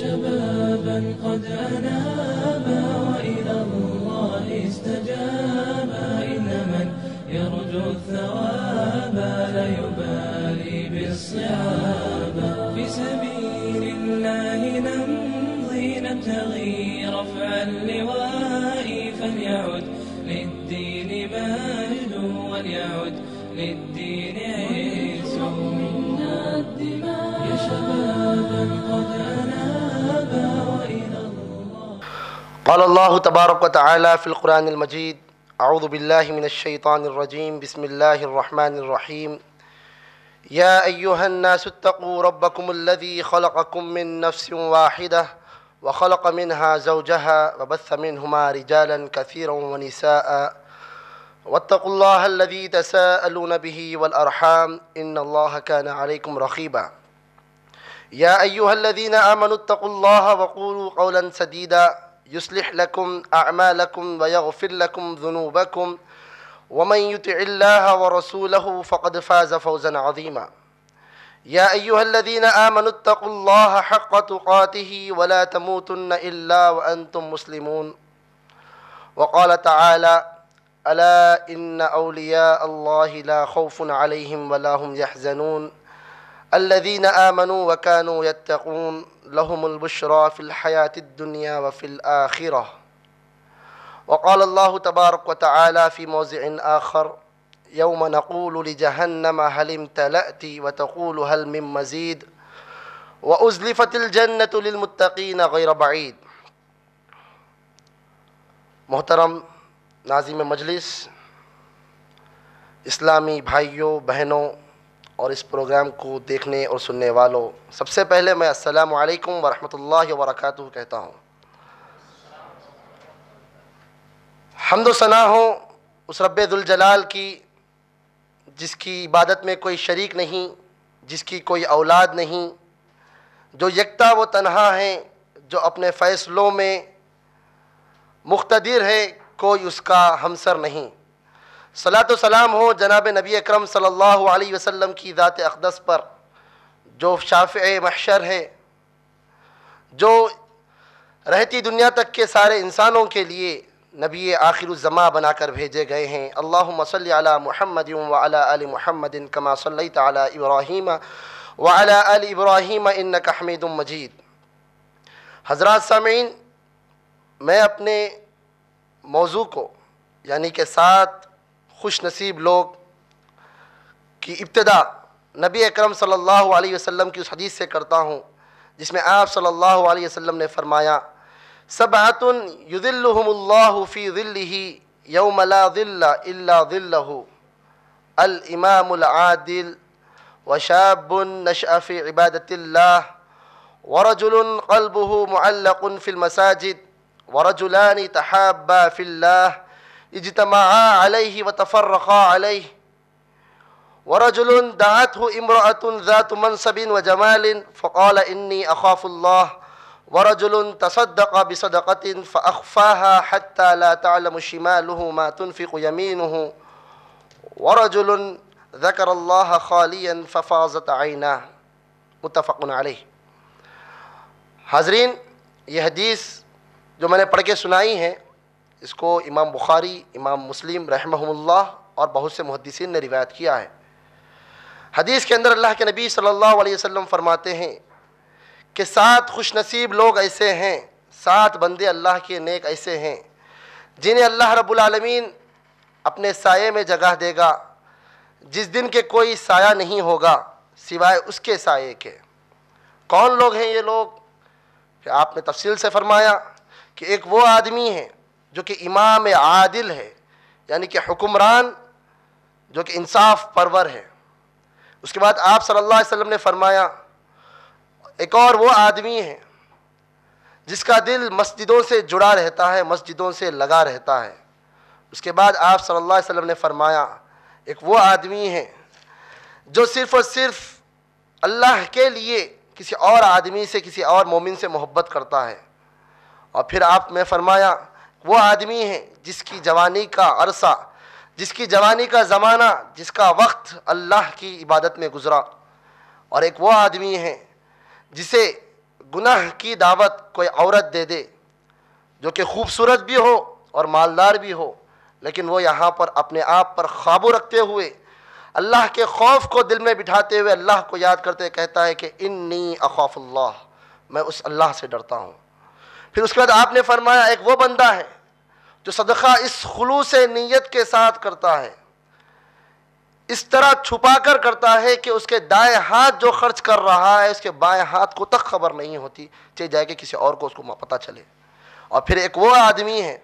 شبابا قد أنابا وإلى الله استجابا إن من يرجو الثواب لا يبالي بالصعاب في سبيل الله نمضي نبتغي رفع اللواء فليعد للدين مجد وليعد للدين عيد قال الله تبارك وتعالى في القرآن المجيد أعوذ بالله من الشيطان الرجيم بسم الله الرحمن الرحيم يا أيها الناس اتقوا ربكم الذي خلقكم من نفس واحدة وخلق منها زوجها وبث منهما رجالا كثيرا ونساء واتقوا الله الذي تساءلون به والأرحام إن الله كان عليكم رقيبا يا أيها الذين آمنوا اتقوا الله وقولوا قولا سديدا يصلح لكم أعمالكم ويغفر لكم ذنوبكم ومن يطع الله ورسوله فقد فاز فوزا عظيما يا أيها الذين آمنوا اتقوا الله حق تقاته ولا تموتن إلا وأنتم مسلمون وقال تعالى ألا إن أولياء الله لا خوف عليهم ولا هم يحزنون الذين آمنوا وكانوا يتقون لهم البشرى في الحياة الدنيا وفي الآخرة وقال الله تبارك وتعالى في موضع آخر يوم نقول لجهنم هل امتلأت وتقول هل من مزيد وأزلفت الجنة للمتقين غير بعيد محترم ناظم مجلس اسلامی بھائیوں بہنوں और इस प्रोग्राम को देखने और सुनने वालों सबसे पहले मैं अस्सलाम वालेकुम वरहमतुल्लाहि वबरकातुहू कहता हूँ हमदो सना हो उस रब्बुलजलाल की जिसकी इबादत में कोई शरीक नहीं जिसकी कोई औलाद नहीं जो यकता वो तनहा है जो अपने फ़ैसलों में मुख्तदिर है कोई उसका हमसर नहीं सलात सलाम हो जनाब नबी अक्रम सल्लल्लाहु की ज़ात अकदस पर जो शाफ़ महशर है जो रहती दुनिया तक के सारे इंसानों के लिए नबी आखिरज़मा बनाकर भेजे गए हैं अल्लाह मसल महमद वाल महमदिन कमा सल तब्राहिम वाल इब्राहिम इन मजीद हज़रा सामीन मैं अपने मौजू को यानी के साथ खुश नसीब लोग की इब्तदा नबी अकरम सल्लल्लाहु अलैहि वसल्लम की उस हदीस से करता हूँ जिसमें आप सल्लल्लाहु अलैहि वसल्लम ने फरमाया सबातुन युदिल्लुहुमुल्लाहुफ़ी दिल्ली यौमला आदिल वशाबुन नशाफ़ी इबादतिल्ला वरजुल कल्बुहु मुअल्लकुन मसाजिद वरजुलानी तहाब्बा फ़िल्लाह इजतमा अलैहि व तफर्रखा अलैहि वरजुल दात हो इमरात मनसबिन व जमालिन फ़ाल इन्नी अखाफ़ुल्ला वरजुल तसदक बसदक़िन फ़ाहा हतमशिमातुनफ़िकमीन हूँ वरजुल ज़कर ख़ालियन फ़फ़ाज़त आइना मुतफ़न हाजरीन यह हदीस जो मैंने पढ़ के सुनाई है इसको इमाम बुखारी इमाम मुस्लिम रहमहुल्लाह और बहुत से मुहदसिन ने रिवायत किया है हदीस के अंदर अल्लाह के नबी सल्लल्लाहु अलैहि वसल्लम फरमाते हैं कि सात खुश नसीब लोग ऐसे हैं सात बंदे अल्लाह के नेक ऐसे हैं जिन्हें अल्लाह रबालमीन अपने साय में जगह देगा जिस दिन के कोई साया नहीं होगा सिवाय उसके साय के कौन लोग हैं ये लोग आपने तफसील से फरमाया कि एक वो आदमी है जो कि इमाम आदिल है यानी कि हुक्मरान जो कि इंसाफ परवर है उसके बाद आप सल्लल्लाहु अलैहि वसल्लम ने फरमाया एक और वो आदमी है जिसका दिल मस्जिदों से जुड़ा रहता है मस्जिदों से लगा रहता है उसके बाद आप सल्लल्लाहु अलैहि वसल्लम ने फरमाया एक वो आदमी है जो सिर्फ़ और सिर्फ अल्लाह के लिए किसी और आदमी से किसी और मोमिन से मोहब्बत करता है और फिर आप ने फरमाया वो आदमी है जिसकी जवानी का अरसा जिसकी जवानी का ज़माना जिसका वक्त अल्लाह की इबादत में गुजरा और एक वो आदमी है जिसे गुनाह की दावत कोई औरत दे दे जो कि खूबसूरत भी हो और मालदार भी हो लेकिन वो यहाँ पर अपने आप पर खाबू रखते हुए अल्लाह के खौफ को दिल में बिठाते हुए अल्लाह को याद करते कहता है कि इन्नी अखौफुल्लाह मैं उस अल्लाह से डरता हूँ फिर उसके बाद आपने फरमाया एक वो बंदा है जो सदका इस खलूस नीयत के साथ करता है इस तरह छुपा कर करता है कि उसके दाएं हाथ जो खर्च कर रहा है उसके बाएं हाथ को तक खबर नहीं होती चाहे जाए कि किसी और को उसको पता चले और फिर एक वो आदमी है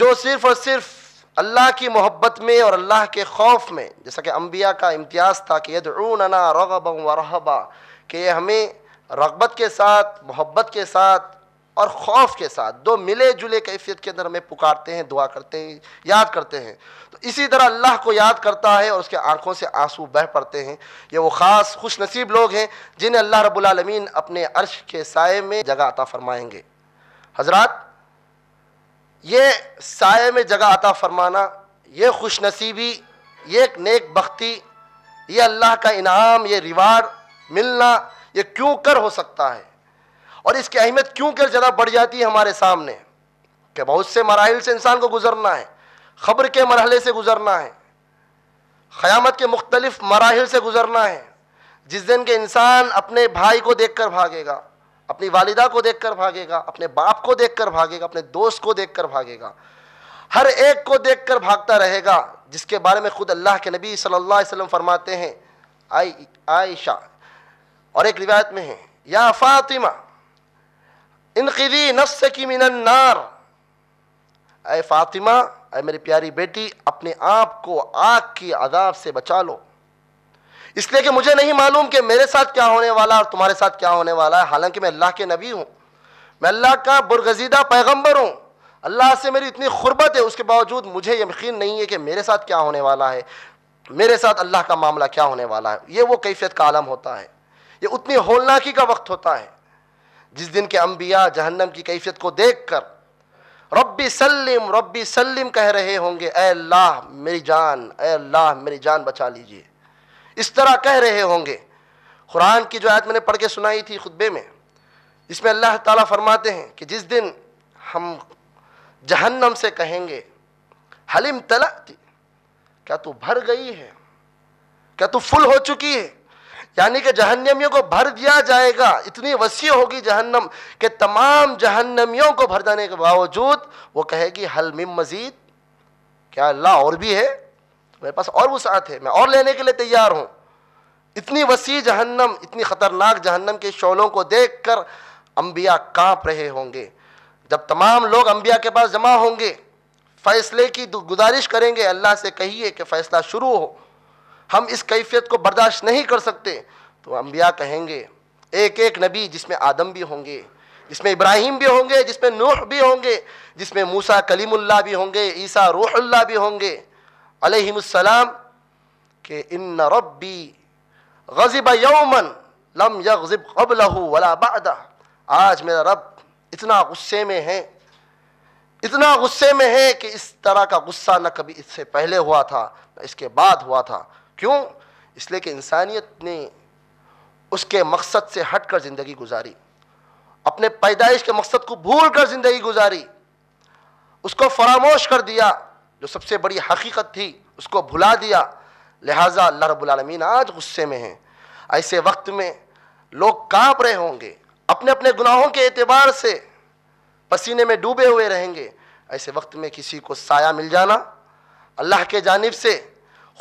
जो सिर्फ और सिर्फ अल्लाह की मोहब्बत में और अल्लाह के खौफ में जैसा कि अम्बिया का इम्तियाज़ था कि यदना रगबा कि हमें रगबत के साथ मोहब्बत के साथ और खौफ के साथ दो मिले जुले कैफियत के अंदर हमें पुकारते हैं दुआ करते हैं याद करते हैं तो इसी तरह अल्लाह को याद करता है और उसके आंखों से आंसू बह पड़ते हैं ये वो ख़ास खुश नसीब लोग हैं जिन्हें अल्लाह रबालमीन अपने अर्श के साय में जगह अता फरमाएंगे हजरत ये साय में जगह अता फरमाना ये खुश नसीबी ये एक नेक बख्ती ये अल्लाह का इनाम ये रिवार्ड मिलना ये क्यों कर हो सकता है और इसकी अहमियत क्यों कर ज़्यादा बढ़ जाती है हमारे सामने कि बहुत से मराहल से इंसान को गुजरना है खबर के मरहले से गुजरना है क़यामत के मुख्तलिफ मराहल से गुजरना है जिस दिन के इंसान अपने भाई को देख कर भागेगा अपनी वालिदा को देख कर भागेगा अपने बाप को देख कर भागेगा अपने दोस्त को देख कर भागेगा हर एक को देख कर भागता रहेगा जिसके बारे में खुद अल्लाह के नबी सल्लल्लाहु अलैहि वसल्लम फरमाते हैं आई आयशा और एक रिवायत में है या फातिमा इनकी नफ्स की मिनन्नार अय फातिमा अय मेरी प्यारी बेटी अपने आप को आग की अदाब से बचा लो इसलिए कि मुझे नहीं मालूम कि मेरे साथ क्या होने वाला और तुम्हारे साथ क्या होने वाला है हालांकि मैं अल्लाह के नबी हूँ मैं अल्लाह का बुरगजीदा पैगम्बर हूँ अल्लाह से मेरी इतनी खुरबत है उसके बावजूद मुझे यकीन नहीं है कि मेरे साथ क्या होने वाला है मेरे साथ अल्लाह का मामला क्या होने वाला है ये वो कैफियत का आलम होता है ये उतनी होलनाकी का वक्त होता है जिस दिन के अंबिया जहन्नम की कैफियत को देख कर रबी सल्लिम रबी सल्लिम कह रहे होंगे ए अल्लाह मेरी जान ए अल्लाह मेरी जान बचा लीजिए इस तरह कह रहे होंगे कुरान की जो आयत मैंने पढ़ के सुनाई थी खुतबे में इसमें अल्लाह ताला फरमाते हैं कि जिस दिन हम जहन्नम से कहेंगे हलिम तला क्या तू भर गई है क्या तू फुल हो चुकी है यानी कि जहन्नमियों को भर दिया जाएगा इतनी वसी होगी जहन्नम के तमाम जहन्नमियों को भर जाने के बावजूद वो कहेगी हल मिम मजीद क्या अल्लाह और भी है मेरे पास और वसात है मैं और लेने के लिए तैयार हूँ इतनी वसी जहन्नम इतनी ख़तरनाक जहन्नम के शोलों को देख कर अम्बिया काँप रहे होंगे जब तमाम लोग अम्बिया के पास जमा होंगे फ़ैसले की गुजारिश करेंगे अल्लाह से कहिए कि फ़ैसला शुरू हो हम इस कैफियत को बर्दाश्त नहीं कर सकते तो अम्बिया कहेंगे एक एक नबी जिसमें आदम भी होंगे जिसमें इब्राहिम भी होंगे जिसमें नूह भी होंगे जिसमें मूसा कलीमुल्ला भी होंगे ईसा रूहुल्ला भी होंगे अलैहिमुस्सलाम के इन रबी गज़िब यौमन लम अब लहू वला आज मेरा रब इतना गुस्से में है इतना गुस्से में है कि इस तरह का गुस्सा न कभी इससे पहले हुआ था न इसके बाद हुआ था क्यों इसलिए कि इंसानियत ने उसके मकसद से हट कर ज़िंदगी गुजारी अपने पैदाइश के मकसद को भूल कर ज़िंदगी गुजारी उसको फरामोश कर दिया जो सबसे बड़ी हकीकत थी उसको भुला दिया लिहाजा अल्लाह रबालमीन आज गुस्से में हैं ऐसे वक्त में लोग काँप रहे होंगे अपने अपने गुनाहों के एतबार से पसीने में डूबे हुए रहेंगे ऐसे वक्त में किसी को साया मिल जाना अल्लाह के जानब से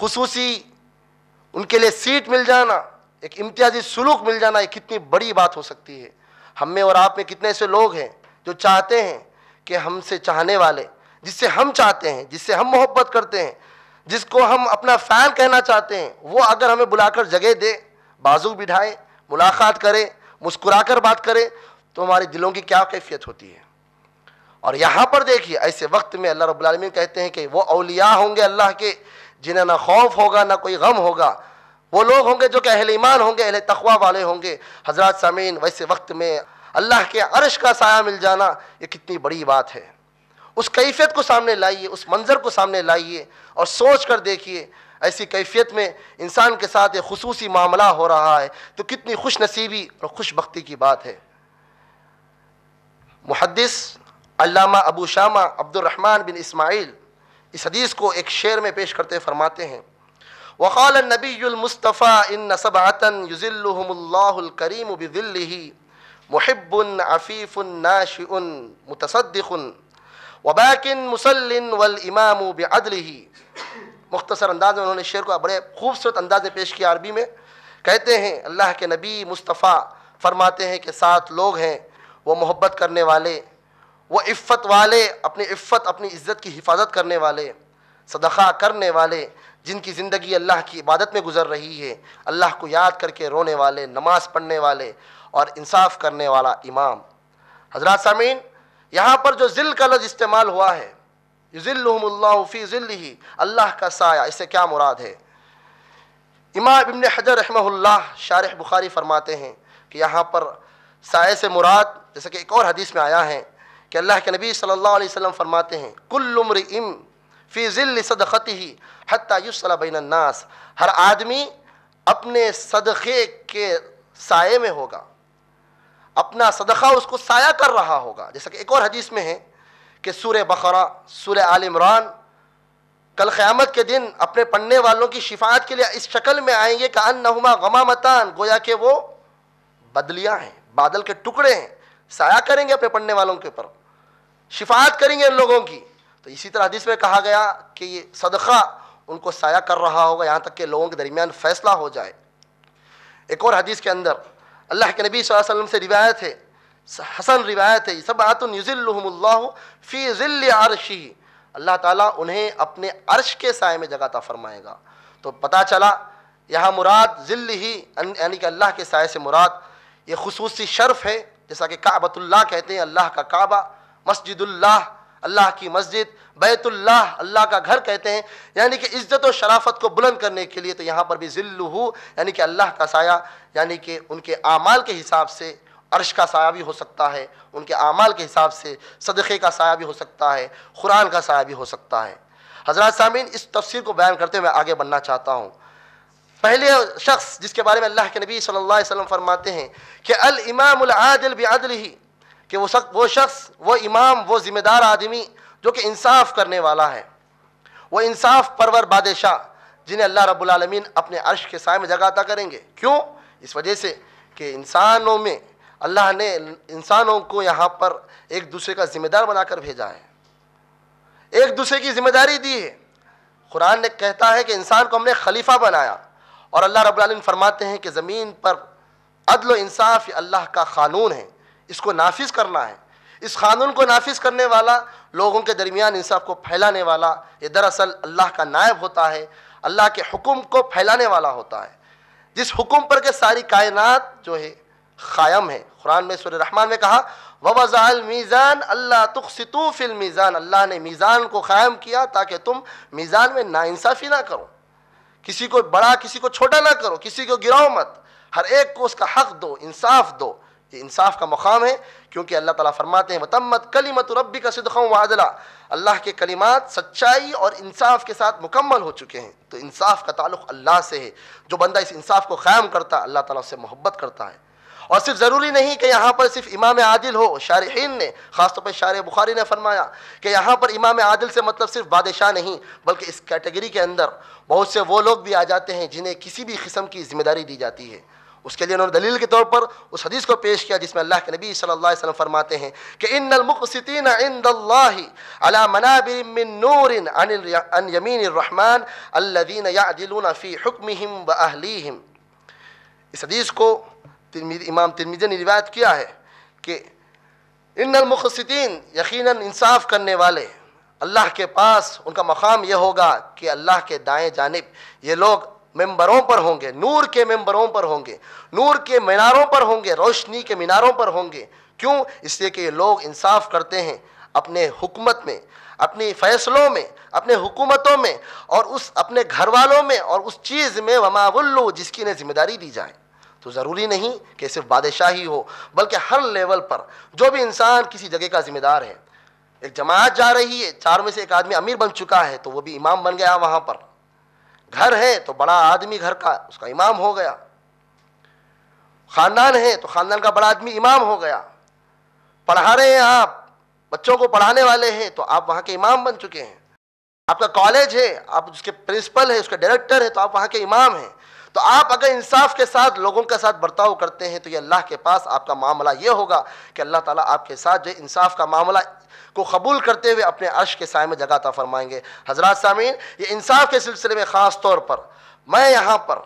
खसूसी उनके लिए सीट मिल जाना एक इम्तियाजी सलूक मिल जाना ये कितनी बड़ी बात हो सकती है हम में और आप में कितने ऐसे लोग हैं जो चाहते हैं कि हमसे चाहने वाले जिससे हम चाहते हैं जिससे हम मोहब्बत करते हैं जिसको हम अपना फ़ैन कहना चाहते हैं वो अगर हमें बुलाकर जगह दे बाजू बिठाए मुलाकात करे मुस्कुरा कर बात करे तो हमारे दिलों की क्या कैफियत होती है और यहाँ पर देखिए ऐसे वक्त में अल्लाह रबालमीन कहते हैं कि वो अलिया होंगे अल्लाह के जिन्हें ना खौफ होगा ना कोई गम होगा वो लोग होंगे जो कि अहल ईमान होंगे अहल तखवा वाले होंगे हजरत सामीन वैसे वक्त में अल्लाह के अरश का साया मिल जाना ये कितनी बड़ी बात है उस कैफियत को सामने लाइए उस मंज़र को सामने लाइए और सोच कर देखिए ऐसी कैफियत में इंसान के साथ एक खसूसी मामला हो रहा है तो कितनी खुश नसीबी और खुशबख्ती की बात है मुहदस अल्लामा अबू शामा अब्दुलरहमान बिन इस्माइल इस हदीस को एक शेर में पेश करते फरमाते हैं वक़ाल नबीमुस्तफ़ा इन नसबातन युज़िल्लुहुमुल्लाहुल बिदिल्लिही मुहिब्बुन अफ़ीफ़ुन नाशिउन मुतसदुन वबैकिन मुसलिन वल इमाम बदलही मुख्तसर अंदाज में उन्होंने शेर को बड़े खूबसूरत अंदाज में पेश किया अरबी में कहते हैं अल्लाह के नबी मुस्तफ़ा फरमाते हैं कि सात लोग हैं वो मोहब्बत करने वाले वो इफ़त वाले अपनी इफ़त अपनी इज़्ज़त की हिफाजत करने वाले सदक़ा करने वाले जिनकी ज़िंदगी अल्लाह की इबादत में गुजर रही है अल्लाह को याद करके रोने वाले नमाज़ पढ़ने वाले और इंसाफ करने वाला इमाम हजरत सामीन यहाँ पर जो जिल का लफ्ज़ इस्तेमाल हुआ है फ़ी ज़िल ही अल्लाह का साया इससे क्या मुराद है इमाम इबन हजर रहमल्ला शारह बुखारी फरमाते हैं कि यहाँ पर साय से मुराद जैसे कि एक और हदीस में आया है कि अल्लाह के नबी सल्लल्लाहु अलैहि वसल्लम फरमाते हैं कुल उम्र इम फ़ी ज़िल सदक़त ही हत्युसला हर आदमी अपने सदक़े के साय में होगा अपना सदक़ा उसको साया कर रहा होगा जैसा कि एक और हदीस में है कि सूर्य बकरा सूर आल इमरान कल क़्यामत के दिन अपने पढ़ने वालों की शिफात के लिए इस शक्ल में आएंगे का अन नहुमा गमा मतान गोया के वो बदलियाँ हैं बादल के टुकड़े हैं साया करेंगे अपने पढ़ने वालों के ऊपर शिफात करेंगे इन लोगों की तो इसी तरह हदीस में कहा गया कि ये सदका उनको साया कर रहा होगा यहाँ तक कि लोगों के दरमियान फैसला हो जाए एक और हदीस के अंदर अल्लाह के नबी वसल्लम से रिवायत है हसन रिवायत है सब आत फ़ी ज़िल अरशी अल्लाह ताला उन्हें अपने अरश के साय में जगाता फरमाएगा तो पता चला यहाँ मुराद ज़िल ही यानी कि अल्लाह के साय से मुराद ये खसूसी शर्फ है जैसा कि काबतुल्ला कहते हैं अल्लाह का काबा मस्जिदुल्लाह अल्लाह की मस्जिद बैतुल्लाह अल्लाह का घर कहते हैं यानी कि इज़्ज़त और शराफत को बुलंद करने के लिए तो यहाँ पर भी जिल्लू यानी कि अल्लाह का साया यानी कि उनके आमाल के हिसाब से अर्श का साया भी हो सकता है उनके आमाल के हिसाब से सदक़े का साया भी हो सकता है कुरान का साया भी हो सकता है हजरत सामीन इस तफसर को बयान करते हुए आगे बढ़ना चाहता हूँ पहले शख्स जिसके बारे में अल्लाह के नबी सल्लल्लाहु अलैहि वसल्लम फरमाते हैं कि अल इमाम आदिल बेअदल ही कि वो शख्स वो शख्स वो इमाम वो जिम्मेदार आदमी जो कि इंसाफ करने वाला है वो इंसाफ परवर बादशाह जिन्हें अल्लाह रबालमीन अपने अर्श के साय में जगह करेंगे क्यों इस वजह से कि इंसानों में अल्लाह ने इंसानों को यहाँ पर एक दूसरे का जिम्मेदार बनाकर भेजा है एक दूसरे की जिम्मेदारी दी है कुरान ने कहता है कि इंसान को हमने खलीफा बनाया और अल्लाह रबालमीन फरमाते हैं कि ज़मीन पर अदल इंसाफ अल्लाह का कानून है इसको नाफिज करना है इस कानून को नाफिज करने वाला लोगों के दरमियान इंसाफ को फैलाने वाला ये दरअसल अल्लाह का नायब होता है अल्लाह के हुक्म को फैलाने वाला होता है जिस हुक्म पर के सारी कायनात जो है ख़ायम है कुरान में सुर रहमान में कहा वज़ाल मीज़ान अल्लाह तुखसितूफ़िल मीज़ान अल्लाह ने मीज़ान को क़ायम किया ताकि तुम मीज़ान में नाइंसाफ़ी ना करो किसी को बड़ा किसी को छोटा ना करो किसी को गिराओ मत हर एक को उसका हक दो इंसाफ दो ये इंसाफ का मकाम है क्योंकि अल्लाह ताला फरमाते हैं वतम्मत कलीमत रब्बी का सिदखों वादला अल्लाह के कलिमात सच्चाई और इंसाफ के साथ मुकम्मल हो चुके हैं तो इंसाफ का ताल्लुक अल्लाह से है जो बंदा इस इंसाफ को क़ायम करता है अल्लाह ताला उससे मोहब्बत करता है और सिर्फ ज़रूरी नहीं कि यहाँ पर सिर्फ इमाम आदिल हो शारहन ने ख़ासतौर पर शार बुखारी ने फरमाया कि यहाँ पर इमाम आदिल से मतलब सिर्फ बादशाह नहीं बल्कि इस कैटेगरी के अंदर बहुत से वो लोग भी आ जाते हैं जिन्हें किसी भी किस्म की जिम्मेदारी दी जाती है उसके लिए उन्होंने दलील के तौर पर उस हदीस को पेश किया जिसमें अल्लाह के नबी सल्लल्लाहु अलैहि वसल्लम फरमाते हैं कि इन नलमुक़सितिन इंदल्लाहि अला मनाबिर मिन नूरिन अन यमीन रहमान अल्लदीन यादिलून फी हुक्मिहिम व अहलीहिम इस हदीस को तिर्मीद, इमाम तिरमिजी ने रिवायत किया है कि इन नलमुक़सितिन यकीनन इंसाफ करने वाले अल्लाह के पास उनका मकाम यह होगा कि अल्लाह के दाएं जानब ये लोग मेंबरों पर होंगे नूर के मेंबरों पर होंगे नूर के मीनारों पर होंगे रोशनी के मीनारों पर होंगे क्यों इसलिए कि ये लोग इंसाफ करते हैं अपने हुकूमत में अपने फैसलों में अपने हुकूमतों में और उस अपने घर वालों में और उस चीज़ में वमावुल्लू जिसकी इन्हें जिम्मेदारी दी जाए तो ज़रूरी नहीं कि सिर्फ बादशाही हो बल्कि हर लेवल पर जो भी इंसान किसी जगह का जिम्मेदार है एक जमात जा रही है चार में से एक आदमी अमीर बन चुका है तो वो भी इमाम बन गया वहाँ पर घर है तो बड़ा आदमी घर का उसका इमाम हो गया खानदान है तो खानदान का बड़ा आदमी इमाम हो गया पढ़ा रहे हैं आप बच्चों को पढ़ाने वाले हैं तो आप वहाँ के इमाम बन चुके हैं आपका कॉलेज है आप उसके प्रिंसिपल है उसका डायरेक्टर है तो आप वहाँ के इमाम हैं तो आप अगर इंसाफ के साथ लोगों के साथ बर्ताव करते हैं तो ये अल्लाह के पास आपका मामला ये होगा कि अल्लाह ताला आपके साथ जो इंसाफ का मामला को कबूल करते हुए अपने अर्श के साय में जगाता फरमाएंगे हजरत सामीन ये इंसाफ के सिलसिले में ख़ास तौर पर मैं यहाँ पर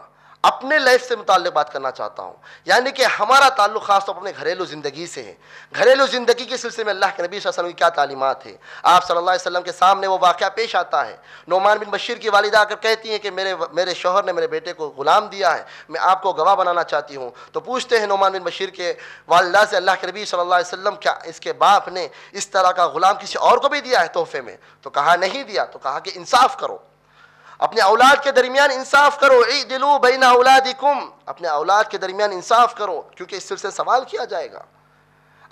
अपने लाइफ से मुतल बात करना चाहता हूँ यानी कि हमारा ताल्लुक खासतौर तो पर अपने घरेलू ज़िंदगी से है घरेलू ज़िंदगी के सिलसिले में अल्लाह के नबी वसल्लम की क्या तालीमत है आप सल्लल्लाहु अलैहि वसल्लम के सामने वो वाक़ पेश आता है नोमान बिन बशीर की वालदा आकर कहती हैं कि मेरे मेरे शोहर ने मेरे बेटे को ग़ुलाम दिया है मैं आपको गवाह बनाना चाहती हूँ तो पूछते हैं नोमान बिन बशीर के वालदा से अल्लाह के नबी सल्ला वसलम क्या इसके बाप ने इस तरह का ग़ुलाम किसी और को भी दिया है तोहफे में तो कहा नहीं दिया तो कहा कि इंसाफ करो अपने औलाद के दरमियान इंसाफ करो ई दिलू बैना औलादिकुम अपने औलाद के दरमियान इंसाफ करो क्योंकि इस सिलसिले सवाल किया जाएगा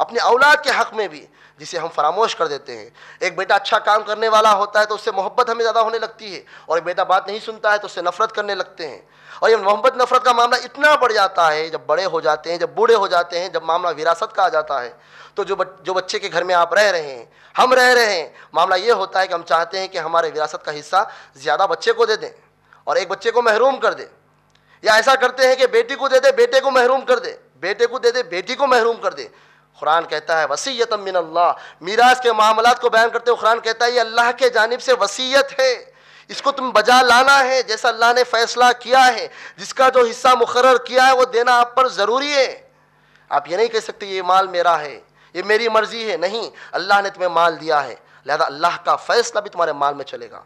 अपने औलाद के हक में भी जिसे हम फरामोश कर देते हैं एक बेटा अच्छा काम करने वाला होता है तो उससे मोहब्बत हमें ज़्यादा होने लगती है और एक बेटा बात नहीं सुनता है तो उससे नफरत करने लगते हैं और ये मोहब्बत नफरत का मामला इतना बढ़ जाता है जब बड़े हो जाते हैं जब बूढ़े हो जाते हैं जब मामला विरासत का आ जाता है तो जो जो बच्चे के घर में आप रह रहे हैं हम रह रहे हैं मामला ये होता है कि हम चाहते हैं कि हमारे विरासत का हिस्सा ज़्यादा बच्चे को दे दें और एक बच्चे को महरूम कर दे या ऐसा करते हैं कि बेटी को दे दे बेटे को महरूम कर दे बेटे को दे दे बेटी को महरूम कर दे कुरान कहता है वसीयत मिन अल्लाह मीराज के मामला को बयान करते हुए कुरान कहता है ये अल्लाह के जानब से वसीयत है इसको तुम बजा लाना है जैसा अल्लाह ने फैसला किया है जिसका जो हिस्सा मुकर किया है वो देना आप पर ज़रूरी है आप ये नहीं कह सकते ये माल मेरा है ये मेरी मर्जी है नहीं अल्लाह ने तुम्हें माल दिया है लिहाजा अल्लाह का फैसला भी तुम्हारे माल में चलेगा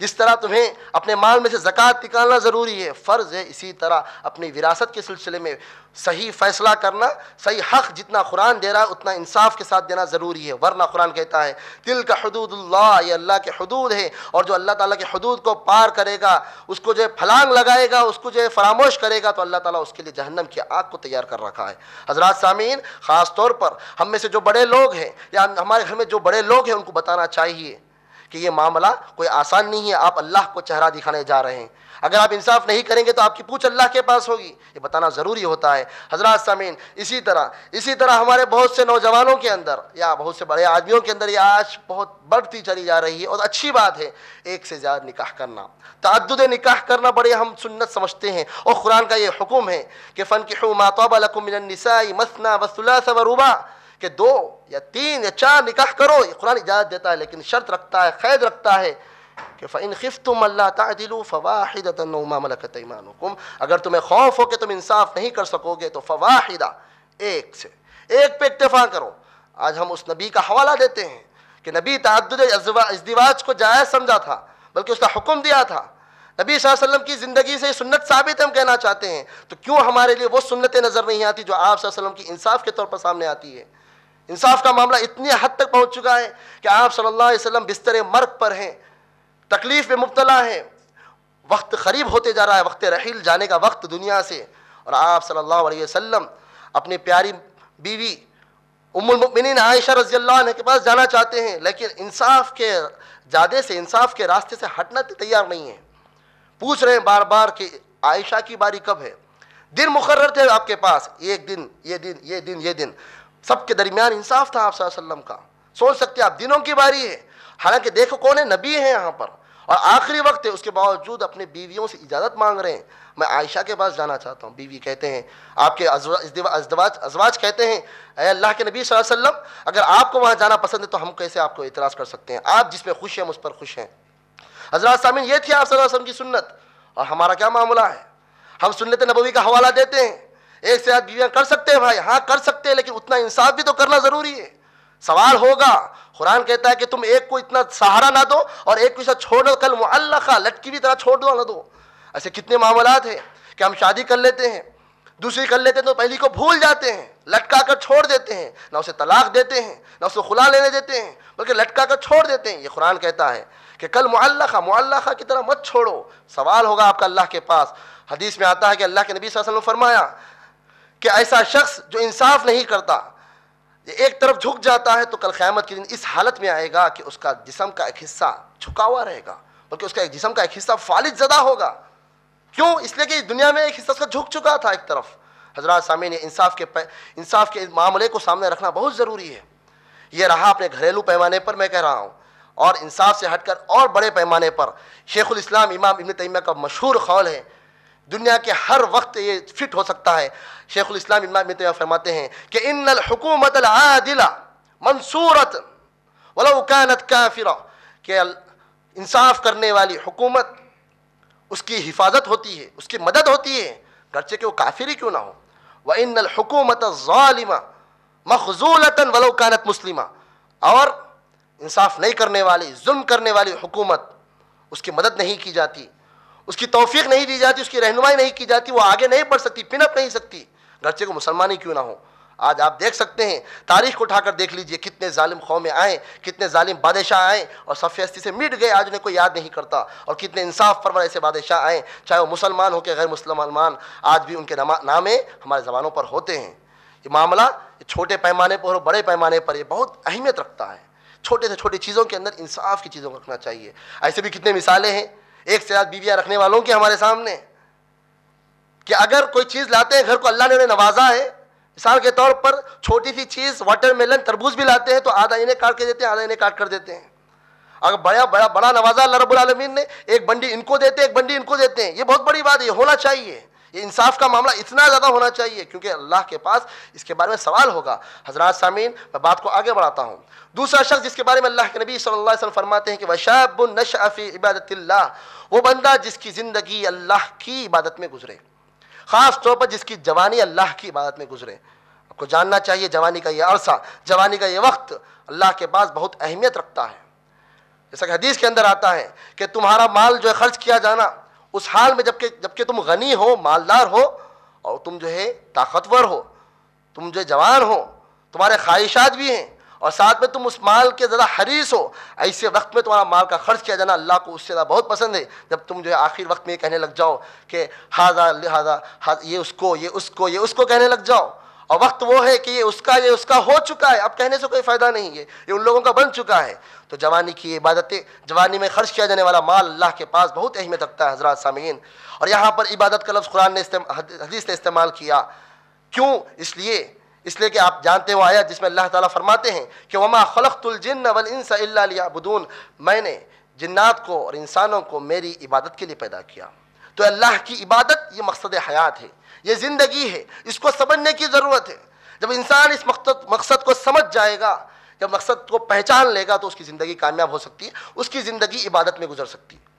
जिस तरह तुम्हें अपने माल में से जक़ात निकालना ज़रूरी है फ़र्ज़ है इसी तरह अपनी विरासत के सिलसिले में सही फ़ैसला करना सही हक़ जितना कुरान दे रहा है उतना इंसाफ के साथ देना ज़रूरी है वरना कुरान कहता है दिल का हदूद ये अल्लाह के हदूद है और जो अल्लाह ताला के हदूद को पार करेगा उसको जो है फलांग लगाएगा उसको जो है फरामोश करेगा तो अल्लाह ताला उसके लिए जहन्नम की आग को तैयार कर रखा है हजरात सामीन ख़ास तौर पर हम में से जो बड़े लोग हैं या हमारे घर में जो बड़े लोग हैं उनको बताना चाहिए कि ये मामला कोई आसान नहीं है आप अल्लाह को चेहरा दिखाने जा रहे हैं अगर आप इंसाफ नहीं करेंगे तो आपकी पूछ अल्लाह के पास होगी ये बताना ज़रूरी होता है हजरत सामीन इसी तरह इसी तरह हमारे बहुत से नौजवानों के अंदर या बहुत से बड़े आदमियों के अंदर ये आज बहुत बढ़ती चली जा रही है और अच्छी बात है एक से ज़्यादा निकाह करना तद निकाह करना बड़े हम सुन्नत समझते हैं और कुरान का ये हुक्म है कि फ़न की मातोबा लकुमिनसाई मसना वसुल्ला सबरूबा कि दो या तीन या चार निकाह करो ये कुरान इजाज़त देता है लेकिन शर्त रखता है कैद रखता है कि फ़िन खिफ तुम अल्लाह तदिलू फ़वाहिदतनमा मलकत ईमानुकुम अगर तुम्हें खौफ हो कि तुम इंसाफ नहीं कर सकोगे तो फ़वाहिदा एक से एक पे इतफ़ा करो आज हम उस नबी का हवाला देते हैं कि नबी तद अजदिवाज को जायज़ समझा था बल्कि उसका हुक्म दिया था नबी वसल्लम की ज़िंदगी से सुन्नत साबित हम कहना चाहते हैं तो क्यों हमारे लिए वो सुन्नतें नज़र नहीं आती जो आप वसल्लम की इंसाफ के तौर पर सामने आती है इंसाफ का मामला इतनी हद तक पहुंच चुका है कि आप सल्लल्लाहु अलैहि वसल्लम बिस्तर मर्ग पर हैं तकलीफ में मुबतला हैं वक्त करीब होते जा रहा है वक्त रहील जाने का वक्त दुनिया से और आप सल्लल्लाहु अलैहि वसल्लम अपनी प्यारी बीवी उमिन आयशा रजी अल्लाह के पास जाना चाहते हैं लेकिन इंसाफ के जादे से इंसाफ के रास्ते से हटना तैयार नहीं है पूछ रहे हैं बार बार कि आयशा की बारी कब है दिन मुकर्र थे आपके पास एक दिन ये दिन ये दिन ये दिन सबके दरमियान इंसाफ था आप वसल्लम का सोच सकते आप दिनों की बारी है हालांकि देखो कौन है नबी है यहाँ पर और आखिरी वक्त है उसके बावजूद अपने बीवियों से इजाज़त मांग रहे हैं मैं आयशा के पास जाना चाहता हूँ बीवी कहते हैं आपके अजवाज कहते हैं अरे अल्लाह के नबी वसल्लम अगर आपको वहाँ जाना पसंद है तो हम कैसे आपको इतराज़ कर सकते हैं आप जिसपे खुश हैं उस पर खुश हैं हजरत सामिन ये थी आप की सुन्नत और हमारा क्या मामला है हम सुनत नबवी का हवाला देते हैं एक से आप डीलियाँ कर सकते हैं भाई हाँ कर सकते हैं लेकिन उतना इंसाफ भी तो करना ज़रूरी है सवाल होगा कुरान कहता है कि तुम एक को इतना सहारा ना दो और एक को इसे छोड़ दो कल मुअल्लखा लटकी भी तरह छोड़ दो ना दो ऐसे कितने मामला हैं कि हम शादी कर लेते हैं दूसरी कर लेते हैं तो पहली को भूल जाते हैं लटका कर छोड़ देते हैं ना उसे तलाक देते हैं ना उसे खुला लेने देते हैं बल्कि लटका कर छोड़ देते हैं ये कुरान कहता है कि कल मुअल्लखा मुअल्लखा की तरह मत छोड़ो सवाल होगा आपका अल्लाह के पास हदीस में आता है कि अल्लाह के नबी वसल्लम फरमाया कि ऐसा शख्स जो इंसाफ नहीं करता एक तरफ झुक जाता है तो कल क़्यामत के दिन इस हालत में आएगा कि उसका जिसम का एक हिस्सा झुका हुआ रहेगा बल्कि उसका एक जिसम का एक हिस्सा फालिज ज़दा होगा क्यों इसलिए कि दुनिया में एक हिस्सा उसका झुक चुका था एक तरफ हजरत सामी ने इंसाफ के इंसाफ के मामले को सामने रखना बहुत ज़रूरी है ये रहा अपने घरेलू पैमाने पर मैं कह रहा हूँ और इंसाफ से हटकर और बड़े पैमाने पर शेखुल इस्लाम इमाम इबन तैमिया का मशहूर खौल है दुनिया के हर वक्त ये फिट हो सकता है शेखुल इस्लाम इमाम में तो फरमाते हैं कि इन हुकूमत आदिला मंसूरत वलोकानत काफिर के इंसाफ करने वाली हुकूमत उसकी हिफाजत होती है उसकी मदद होती है गर्चे के वो काफिर ही क्यों ना हो व इन हुकूमत ालिमा मखजूलता वलोकानत मुस्लिमा और इंसाफ नहीं करने वाली जुल्म करने वाली हुकूमत उसकी मदद नहीं की जाती उसकी तोफीक नहीं दी जाती उसकी रहनुमाई नहीं की जाती वो आगे नहीं बढ़ सकती पिनप नहीं सकती गर्चे को मुसलमान ही क्यों ना हो आज आप देख सकते हैं तारीख को उठाकर देख लीजिए कितने जालिम कौमें आए कितने जालिम बादशाह आए और सफ़ेस्ती से मिट गए आज उन्हें कोई याद नहीं करता और कितने इंसाफ परवर ऐसे बादशाह आए चाहे वो मुसलमान हो के गैर मुसलमान आज भी उनके नामे हमारे ज़बानों पर होते हैं ये मामला छोटे पैमाने पर और बड़े पैमाने पर ये बहुत अहमियत रखता है छोटे से छोटी चीज़ों के अंदर इंसाफ की चीज़ों को रखना चाहिए ऐसे भी कितने मिसालें हैं एक से ज्यादा बीवियां रखने वालों की हमारे सामने कि अगर कोई चीज़ लाते हैं घर को अल्लाह ने उन्हें नवाजा है मिसाल के तौर पर छोटी सी चीज़ वाटरमेलन तरबूज भी लाते हैं तो आधा इन्हें काट के देते हैं आधा इन्हें काट कर देते हैं अगर बड़ा बड़ा बड़ा नवाजा अल्लाह आलमीन ने एक बंडी इनको देते हैं एक बंडी इनको देते हैं ये बहुत बड़ी बात है होना चाहिए ये इंसाफ का मामला इतना ज़्यादा होना चाहिए क्योंकि अल्लाह के पास इसके बारे में सवाल होगा हजरत सामीन मैं बात को आगे बढ़ाता हूँ दूसरा शख्स जिसके बारे में अल्लाह के नबी सल्लल्लाहु अलैहि वसल्लम फरमाते हैं कि वशाब नशफ़ी इबादतिल्ला वो बंदा जिसकी ज़िंदगी अल्लाह की इबादत में गुजरे ख़ास तौर पर जिसकी जवानी अल्लाह की इबादत में गुजरे आपको जानना चाहिए जवानी का ये अरसा जवानी का ये वक्त अल्लाह के पास बहुत अहमियत रखता है जैसा कि हदीस के अंदर आता है कि तुम्हारा माल जो है खर्च किया जाना उस हाल में जबकि जबकि तुम गनी हो मालदार हो और तुम जो है ताकतवर हो तुम जो जवान हो तुम्हारे ख्वाहिशात भी हैं और साथ में तुम उस माल के ज़रा हरीस हो ऐसे वक्त में तुम्हारा माल का खर्च किया जाना अल्लाह को उससे ज़्यादा बहुत पसंद है जब तुम जो है आखिर वक्त में कहने लग जाओ कि हाजा लिहाजा हा, ये उसको ये उसको ये उसको कहने लग जाओ और वक्त वो है कि ये उसका ये उसका हो चुका है अब कहने से कोई फ़ायदा नहीं है ये उन लोगों का बन चुका है तो जवानी की इबादतें जवानी में खर्च किया जाने वाला माल अल्लाह के पास बहुत अहमियत रखता है हजरात सामीन और यहाँ पर इबादत का लफ्ज़ कुरान ने हदीस ने इस्तेमाल किया क्यों इसलिए इसलिए कि आप जानते हो आया जिसमें अल्लाह ताला फरमाते हैं कि वमा खलतुलजिन वलिनबुदून मैंने जन्नात को और इंसानों को मेरी इबादत के लिए पैदा किया तो अल्लाह की इबादत ये मकसद हयात है ये ज़िंदगी है इसको समझने की ज़रूरत है जब इंसान इस मकसद मकसद को समझ जाएगा जब मकसद को पहचान लेगा तो उसकी ज़िंदगी कामयाब हो सकती है उसकी ज़िंदगी इबादत में गुजर सकती है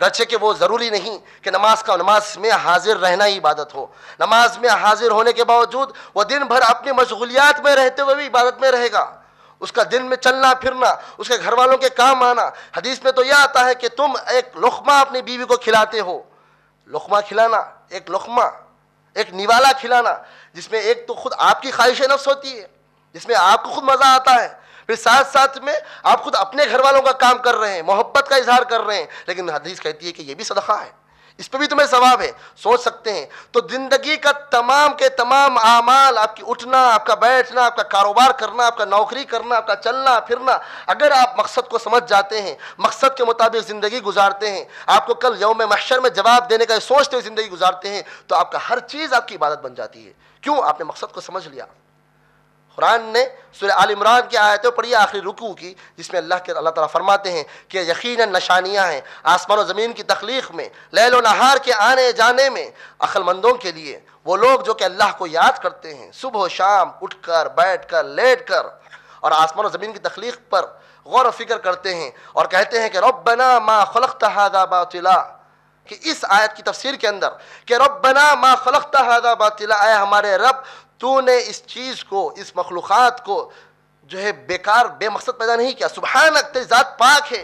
गर्चे के वो ज़रूरी नहीं कि नमाज का नमाज में हाजिर रहना ही इबादत हो नमाज में हाजिर होने के बावजूद वो दिन भर अपनी मशगूलियात में रहते हुए भी इबादत में रहेगा उसका दिन में चलना फिरना उसके घर वालों के काम आना हदीस में तो यह आता है कि तुम एक लुकमा अपनी बीवी को खिलाते हो लुकमा खिलाना एक लुकमा एक निवाला खिलाना जिसमें एक तो खुद आपकी ख्वाहिश नफ्स होती है जिसमें आपको खुद मज़ा आता है फिर साथ साथ में आप खुद अपने घर वालों का काम कर रहे हैं मोहब्बत का इजहार कर रहे हैं लेकिन हदीस कहती है कि यह भी सदका है इस पर भी तुम्हें सवाब है सोच सकते हैं तो जिंदगी का तमाम के तमाम आमाल आपकी उठना आपका बैठना आपका कारोबार करना आपका नौकरी करना आपका चलना फिरना अगर आप मकसद को समझ जाते हैं मकसद के मुताबिक ज़िंदगी गुजारते हैं आपको कल यौम मशर में जवाब देने का सोचते हुए ज़िंदगी गुजारते हैं तो आपका हर चीज़ आपकी इबादत बन जाती है क्यों आपने मकसद को समझ लिया कुरान ने सुर आल की आयतों पर यह आखिरी रुकू की जिसमें अल्लाह के अल्लाह ताला फरमाते हैं कि यकीन नशानियाँ हैं आसमान और ज़मीन की तख्लीक में लहलो नहार के आने जाने में अक्लमंदों के लिए वो लोग जो कि अल्लाह को याद करते हैं सुबह शाम उठ कर बैठ कर लेट कर और आसमान और ज़मीन की तख्लीक पर गौर फिक्र करते हैं और कहते हैं कि रबना मा खलक तहादा बातिला कि इस आयत की तफसीर के अंदर कि रबना मा खलक तहादा बातिला आया हमारे रब तूने इस चीज़ को इस मखलूक़ को जो है बेकार बेमकसद पैदा नहीं किया सुबहानक तेरी ज़ात पाक है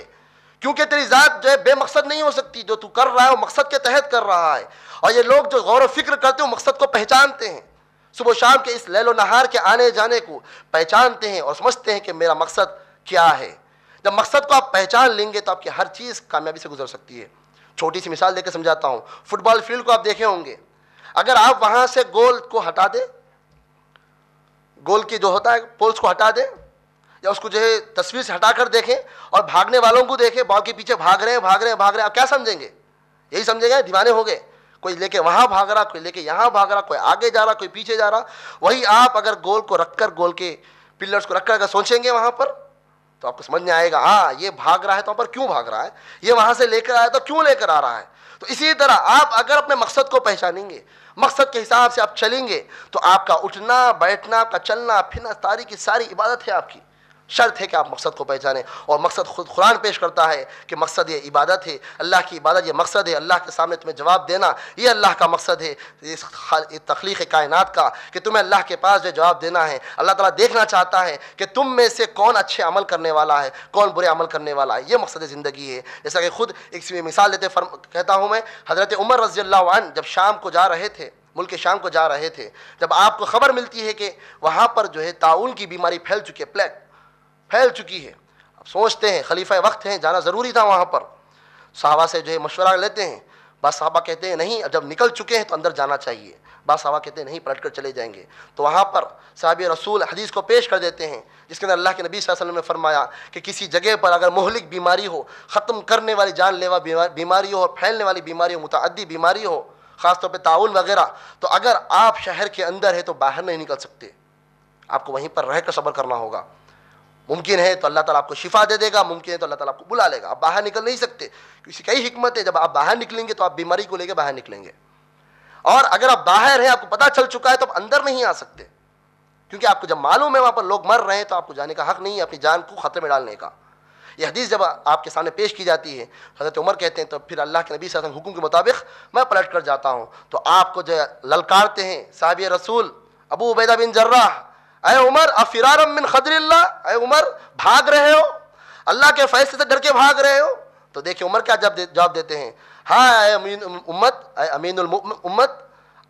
क्योंकि तेरी ज़ात जो है बेमकसद नहीं हो सकती जो तू कर रहा है वो मकसद के तहत कर रहा है और ये लोग जो गौर फिक्र करते हैं मकसद को पहचानते हैं सुबह शाम के इस लैलो नहार के आने जाने को पहचानते हैं और समझते हैं कि मेरा मकसद क्या है जब मकसद को आप पहचान लेंगे तो आपकी हर चीज़ कामयाबी से गुजर सकती है छोटी सी मिसाल देकर समझाता हूँ फुटबॉल फील्ड को आप देखे होंगे अगर आप वहाँ से गोल को हटा दें गोल की जो होता है पोल्स को हटा दे या उसको जो है तस्वीर से हटा कर देखें और भागने वालों को देखें बॉल के पीछे भाग रहे हैं भाग रहे हैं भाग रहे हैं क्या समझेंगे यही समझेंगे दीवाने हो गए कोई लेके वहाँ भाग रहा कोई लेके यहाँ भाग रहा कोई आगे जा रहा कोई पीछे जा रहा वही आप अगर गोल को रखकर गोल के पिलर्स को रखकर अगर सोचेंगे वहाँ पर तो आपको समझ में आएगा हाँ ये भाग रहा है तो वहाँ पर क्यों भाग रहा है ये वहाँ से लेकर आया तो क्यों लेकर आ रहा है तो इसी तरह आप अगर अपने मकसद को पहचानेंगे मकसद के हिसाब से आप चलेंगे तो आपका उठना बैठना आपका चलना फिरना सारी की सारी इबादत है आपकी शर्त है कि आप मकसद को पहचानें और मकसद खुद कुरान पेश करता है कि मकसद ये इबादत है अल्लाह की इबादत ये मकसद है अल्लाह के सामने तुम्हें जवाब देना ये अल्लाह का मकसद है इस तख्लीक कायनात का कि तुम्हें अल्लाह के पास जो जवाब देना है अल्लाह ताला देखना चाहता है कि तुम में से कौन अच्छे अमल करने वाला है कौन बुरे अमल करने वाला है ये मकसद ज़िंदगी है जैसा कि खुद एक मिसाल देते फर्म कहता हूँ मैं हज़रत उमर रज़ी जब शाम को जा रहे थे मुल्क शाम को जा रहे थे जब आपको ख़बर मिलती है कि वहाँ पर जो है ताउन की बीमारी फैल चुकी है प्लेग फैल चुकी है अब सोचते हैं खलीफा वक्त हैं जाना ज़रूरी था वहाँ पर साहबा से जो है मशवरा लेते हैं बस साहबा कहते हैं नहीं अब जब निकल चुके हैं तो अंदर जाना चाहिए बस साहबा कहते हैं नहीं पलट कर चले जाएंगे तो वहाँ पर साहब रसूल हदीस को पेश कर देते हैं जिसके अंदर अल्लाह के नबी वसल्लम ने फरमाया कि किसी जगह पर अगर मोहलिक बीमारी हो ख़त्म करने वाली जानलेवा बीमारी हो और फैलने वाली बीमारी हो मुतदी बीमारी हो ख़ासतौर पर ताउन वगैरह तो अगर आप शहर के अंदर है तो बाहर नहीं निकल सकते आपको वहीं पर रहकर सब्र करना होगा मुमकिन है तो अल्लाह ताला आपको शिफा दे देगा मुमकिन है तो अल्लाह ताला आपको बुला लेगा आप बाहर निकल नहीं सकते किसी कई हिकमत है जब आप बाहर निकलेंगे तो आप बीमारी को लेकर बाहर निकलेंगे और अगर आप बाहर हैं आपको पता चल चुका है तो आप अंदर नहीं आ सकते क्योंकि आपको जब मालूम है वहाँ पर लोग मर रहे हैं तो आपको जाने का हक नहीं है अपनी जान को खतरे में डालने का यह हदीस जब आपके सामने पेश की जाती है हज़रत उमर कहते हैं तो फिर अल्लाह के नबी सल्लल्लाहु हुक्म के मुताबिक मैं पलट कर जाता हूँ तो आपको जो ललकारते हैं साहब रसूल अबू उबैदा बिन जर्राह अय उमर अफिरारम बिन खजरिल्ला अय उमर भाग रहे हो अल्लाह के फैसले से डर के भाग रहे हो तो देखिए उमर क्या जवाब दे, जवाब देते हैं हाँ आए अमीन उम्मत अय अमीन उम्मत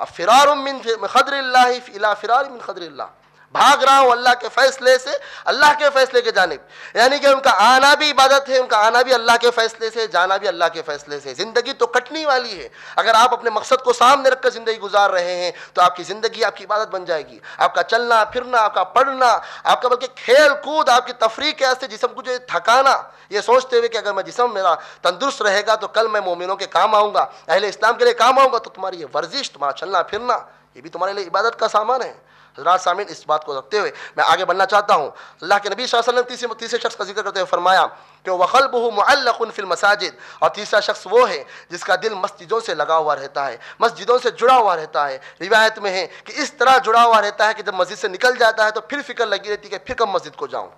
अफिरारम बिन खदरिल्ला फिला फिरार बिन खदरिल्ला भाग रहा हूं अल्लाह के फैसले से अल्लाह के फैसले के जानब यानी कि उनका आना भी इबादत है उनका आना भी अल्लाह के फैसले से जाना भी अल्लाह के फैसले से ज़िंदगी तो कटनी वाली है अगर आप अपने मकसद को सामने रखकर ज़िंदगी गुजार रहे हैं तो आपकी ज़िंदगी आपकी इबादत बन जाएगी आपका चलना फिरना आपका पढ़ना आपका बल्कि खेल कूद आपकी तफरी के वास्ते जिसम को जो थकाना ये सोचते हुए कि अगर मैं जिसम मेरा तंदुरुस्त रहेगा तो कल मैं मोमिनों के काम आऊँगा अहले इस्लाम के लिए काम आऊँगा तो तुम्हारी ये वर्जिश तुम्हारा चलना फिरना ये भी तुम्हारे लिए इबादत का सामान है हजरात सामिन इस बात को रखते हुए मैं आगे बढ़ना चाहता हूँ अल्लाह के नबी वसल्लम तीसरे तीसरे शख्स का जिक्र करते हुए फरमाया कि वखल बहू फिल मसाजिद और तीसरा शख्स वो है जिसका दिल मस्जिदों से लगा हुआ रहता है मस्जिदों से जुड़ा हुआ रहता है रिवायत में है कि इस तरह जुड़ा हुआ रहता है कि जब मस्जिद से निकल जाता है तो फिर फिक्र लगी रहती है कि फिर कब मस्जिद को जाऊँ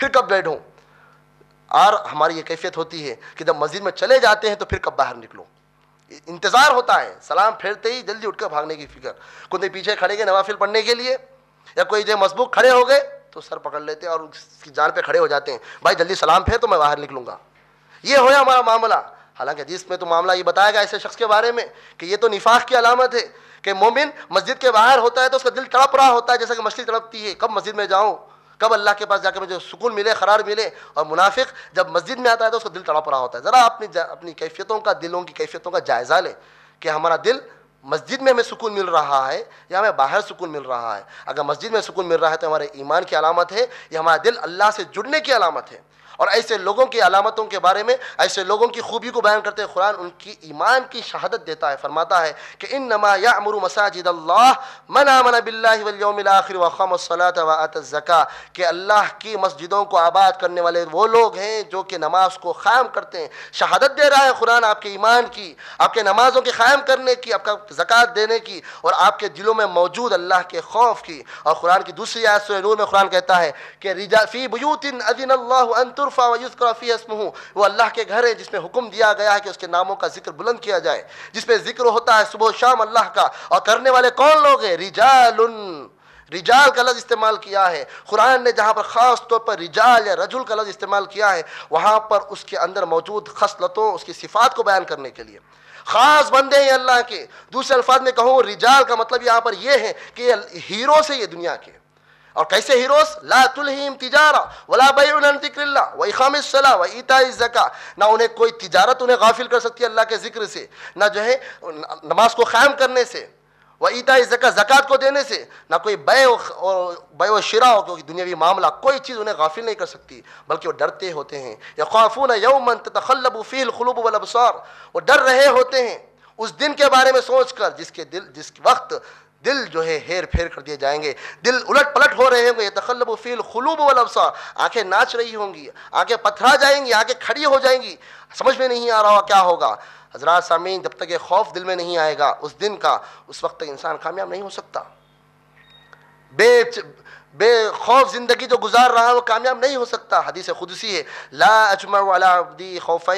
फिर कब बैठूँ और हमारी ये कैफियत होती है कि जब मस्जिद में चले जाते हैं तो फिर कब बाहर निकलूँ इंतजार होता है सलाम फेरते ही जल्दी उठकर भागने की फिक्र कुछ पीछे खड़े गए नवाफिल पढ़ने के लिए या कोई जो मजबूत खड़े हो गए तो सर पकड़ लेते हैं और उसकी जान पे खड़े हो जाते हैं भाई जल्दी सलाम फेर तो मैं बाहर निकलूंगा ये होया हमारा मामला हालांकि जिसमें में तो मामला ये बताया गया ऐसे शख्स के बारे में कि ये तो निफाक की अलामत है कि मोमिन मस्जिद के बाहर होता है तो उसका दिल तड़प रहा होता है जैसा कि मछली तड़पती है कब मस्जिद में जाऊँ कब अल्लाह के पास जाकर मुझे सुकून मिले खरार मिले और मुनाफिक जब मस्जिद में आता है तो उसका दिल तड़प रहा होता है ज़रा अपनी अपनी कैफियतों का दिलों की कैफियतों का जायज़ा लें कि हमारा दिल मस्जिद में हमें सुकून मिल रहा है या हमें बाहर सुकून मिल रहा है अगर मस्जिद में सुकून मिल रहा है तो हमारे ईमान की अलामत है या हमारा दिल अल्लाह से जुड़ने की अलामत है और ऐसे लोगों की अलामतों के बारे में ऐसे लोगों की खूबी को बयान करते कुरान उनकी ईमान की शहादत देता है फरमाता है कि इन नमा या अमर मसाजिद अल्लाह मना मन बिल्लामिलखिर वमसलात वतज़ा कि अल्लाह की मस्जिदों को आबाद करने वाले वो लोग हैं जो कि नमाज को क़ायम करते हैं शहादत दे रहा है कुरान आपके ईमान की आपके नमाजों के क़ायम करने की आपका ज़क़़त देने की और आपके दिलों में मौजूद अल्लाह के खौफ की और कुरान की दूसरी आयत में कुरान कहता है कि रिजा फ़ी बयूतिन तुरफा वयूज़ कराफ़ी असमह वो अल्लाह के घर है जिसमें हुक्म दिया गया है कि उसके नामों का जिक्र बुलंद किया जाए जिसमें जिक्र होता है सुबह शाम अल्लाह का और करने वाले कौन लोग हैं रिजाल रिजाल का लफ्ज़ इस्तेमाल किया है कुरान ने जहाँ पर ख़ास तौर पर रिजाल या रजुल का लफ्ज़ इस्तेमाल किया है वहाँ पर उसके अंदर मौजूद खसलतों उसकी सिफात को बयान करने के लिए ख़ास बंदे हैं अल्लाह के दूसरे अल्फाज में कहूँ रिजाल का मतलब यहाँ पर यह है कि हीरो से ये दुनिया के और कैसे हीरोस ला तुलहीम तिजारा वला जिक्रिल्ला व इखामिस सला व ईता ज़का ना उन्हें कोई तिजारत उन्हें गाफिल कर सकती है अल्लाह के ज़िक्र से ना जो है नमाज को क़ायम करने से व ईता ज़का ज़क़़त को देने से ना कोई बय और बय व शरा हो क्योंकि दुनियावी मामला कोई चीज़ उन्हें गाफिल नहीं कर सकती बल्कि वो डरते होते हैं यखाफून खौफून यौमन तखलब फ़ील वल अबसार वो डर रहे होते हैं उस दिन के बारे में सोचकर जिसके दिल जिस वक्त दिल जो है हेर फेर कर दिए जाएंगे दिल उलट पलट हो रहे होंगे तखलब फील खलूब वलबसा आंखें नाच रही होंगी आंखें पथरा जाएंगी आंखें खड़ी हो जाएंगी समझ में नहीं आ रहा क्या होगा हजरा सामीन जब तक ये खौफ दिल में नहीं आएगा उस दिन का उस वक्त तक इंसान कामयाब नहीं हो सकता बे बे खौफ ज़िंदगी जो गुजार रहा है वो कामयाब नहीं हो सकता हदीस खुदसी है ला अजमा वाला खौफ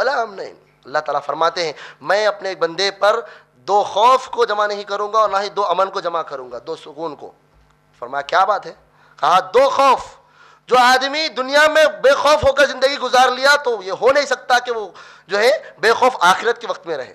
वाला अल्लाह ताला फरमाते हैं मैं अपने एक बंदे पर दो खौफ को जमा नहीं करूंगा और ना ही दो अमन को जमा करूंगा दो सुकून को फरमाया क्या बात है कहा दो खौफ जो आदमी दुनिया में बेखौफ होकर ज़िंदगी गुजार लिया तो ये हो नहीं सकता कि वो जो है बेखौफ आखिरत के वक्त में रहे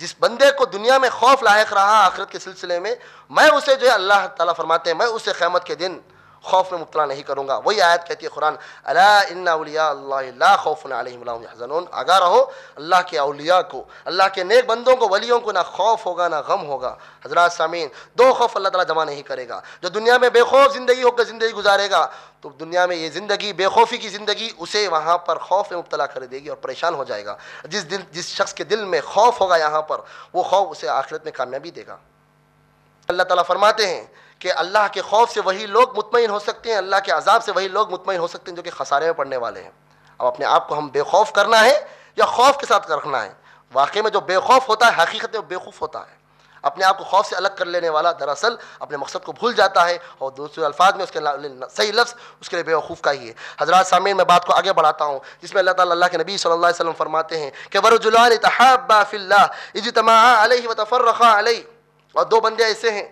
जिस बंदे को दुनिया में खौफ लायक रहा आखिरत के सिलसिले में मैं उसे जो है अल्लाह ताला फरमाते हैं मैं उसे खैमत के दिन खौफ में मुबला नहीं करूँगा वही आयत कहती है कुरान अलाउलिया खौफ़न आगा रहो अल्लाह के अलिया को अल्लाह के नेक बंदों को वलियों को ना खौफ होगा ना गम होगा हजरत सामीन दो खौफ अल्लाह तला जमा नहीं करेगा जो दुनिया में बेखौफ ज़िंदगी होकर ज़िंदगी गुजारेगा तो दुनिया में ये ज़िंदगी बेखौफी की ज़िंदगी उसे वहाँ पर खौफ में मुबतला कर देगी और परेशान हो जाएगा जिस दिल जिस शख्स के दिल में खौफ होगा यहाँ पर वो खौफ उसे आखिरत में कामयाबी देगा अल्लाह ताला फरमाते हैं कि अल्लाह के खौफ से वही लोग मुतमिन हो सकते हैं अल्लाह के अजाब से वही लोग मुतमिन हो सकते हैं जो कि खसारे में पड़ने वाले हैं अब अपने आप को हम बेखौफ करना है या खौफ के साथ रखना है वाकई में जो बेखौफ होता है हकीकत में बेखौफ होता है अपने आप को खौफ से अलग कर लेने वाला दरअसल अपने मकसद को भूल जाता है और दूसरे अल्फाज में उसके सही लफ्ज़ उसके लिए बेवकूफ़ का ही है हजरत सामीन मैं बात को आगे बढ़ाता हूँ जिसमें अल्लाह ताला अल्लाह के नबी सल्लल्लाहु अलैहि वसल्लम फरमाते हैं कि वरुजुलान तहाबा इजतमा अलैहि व तफरखा अलैहि और दो बंदे ऐसे हैं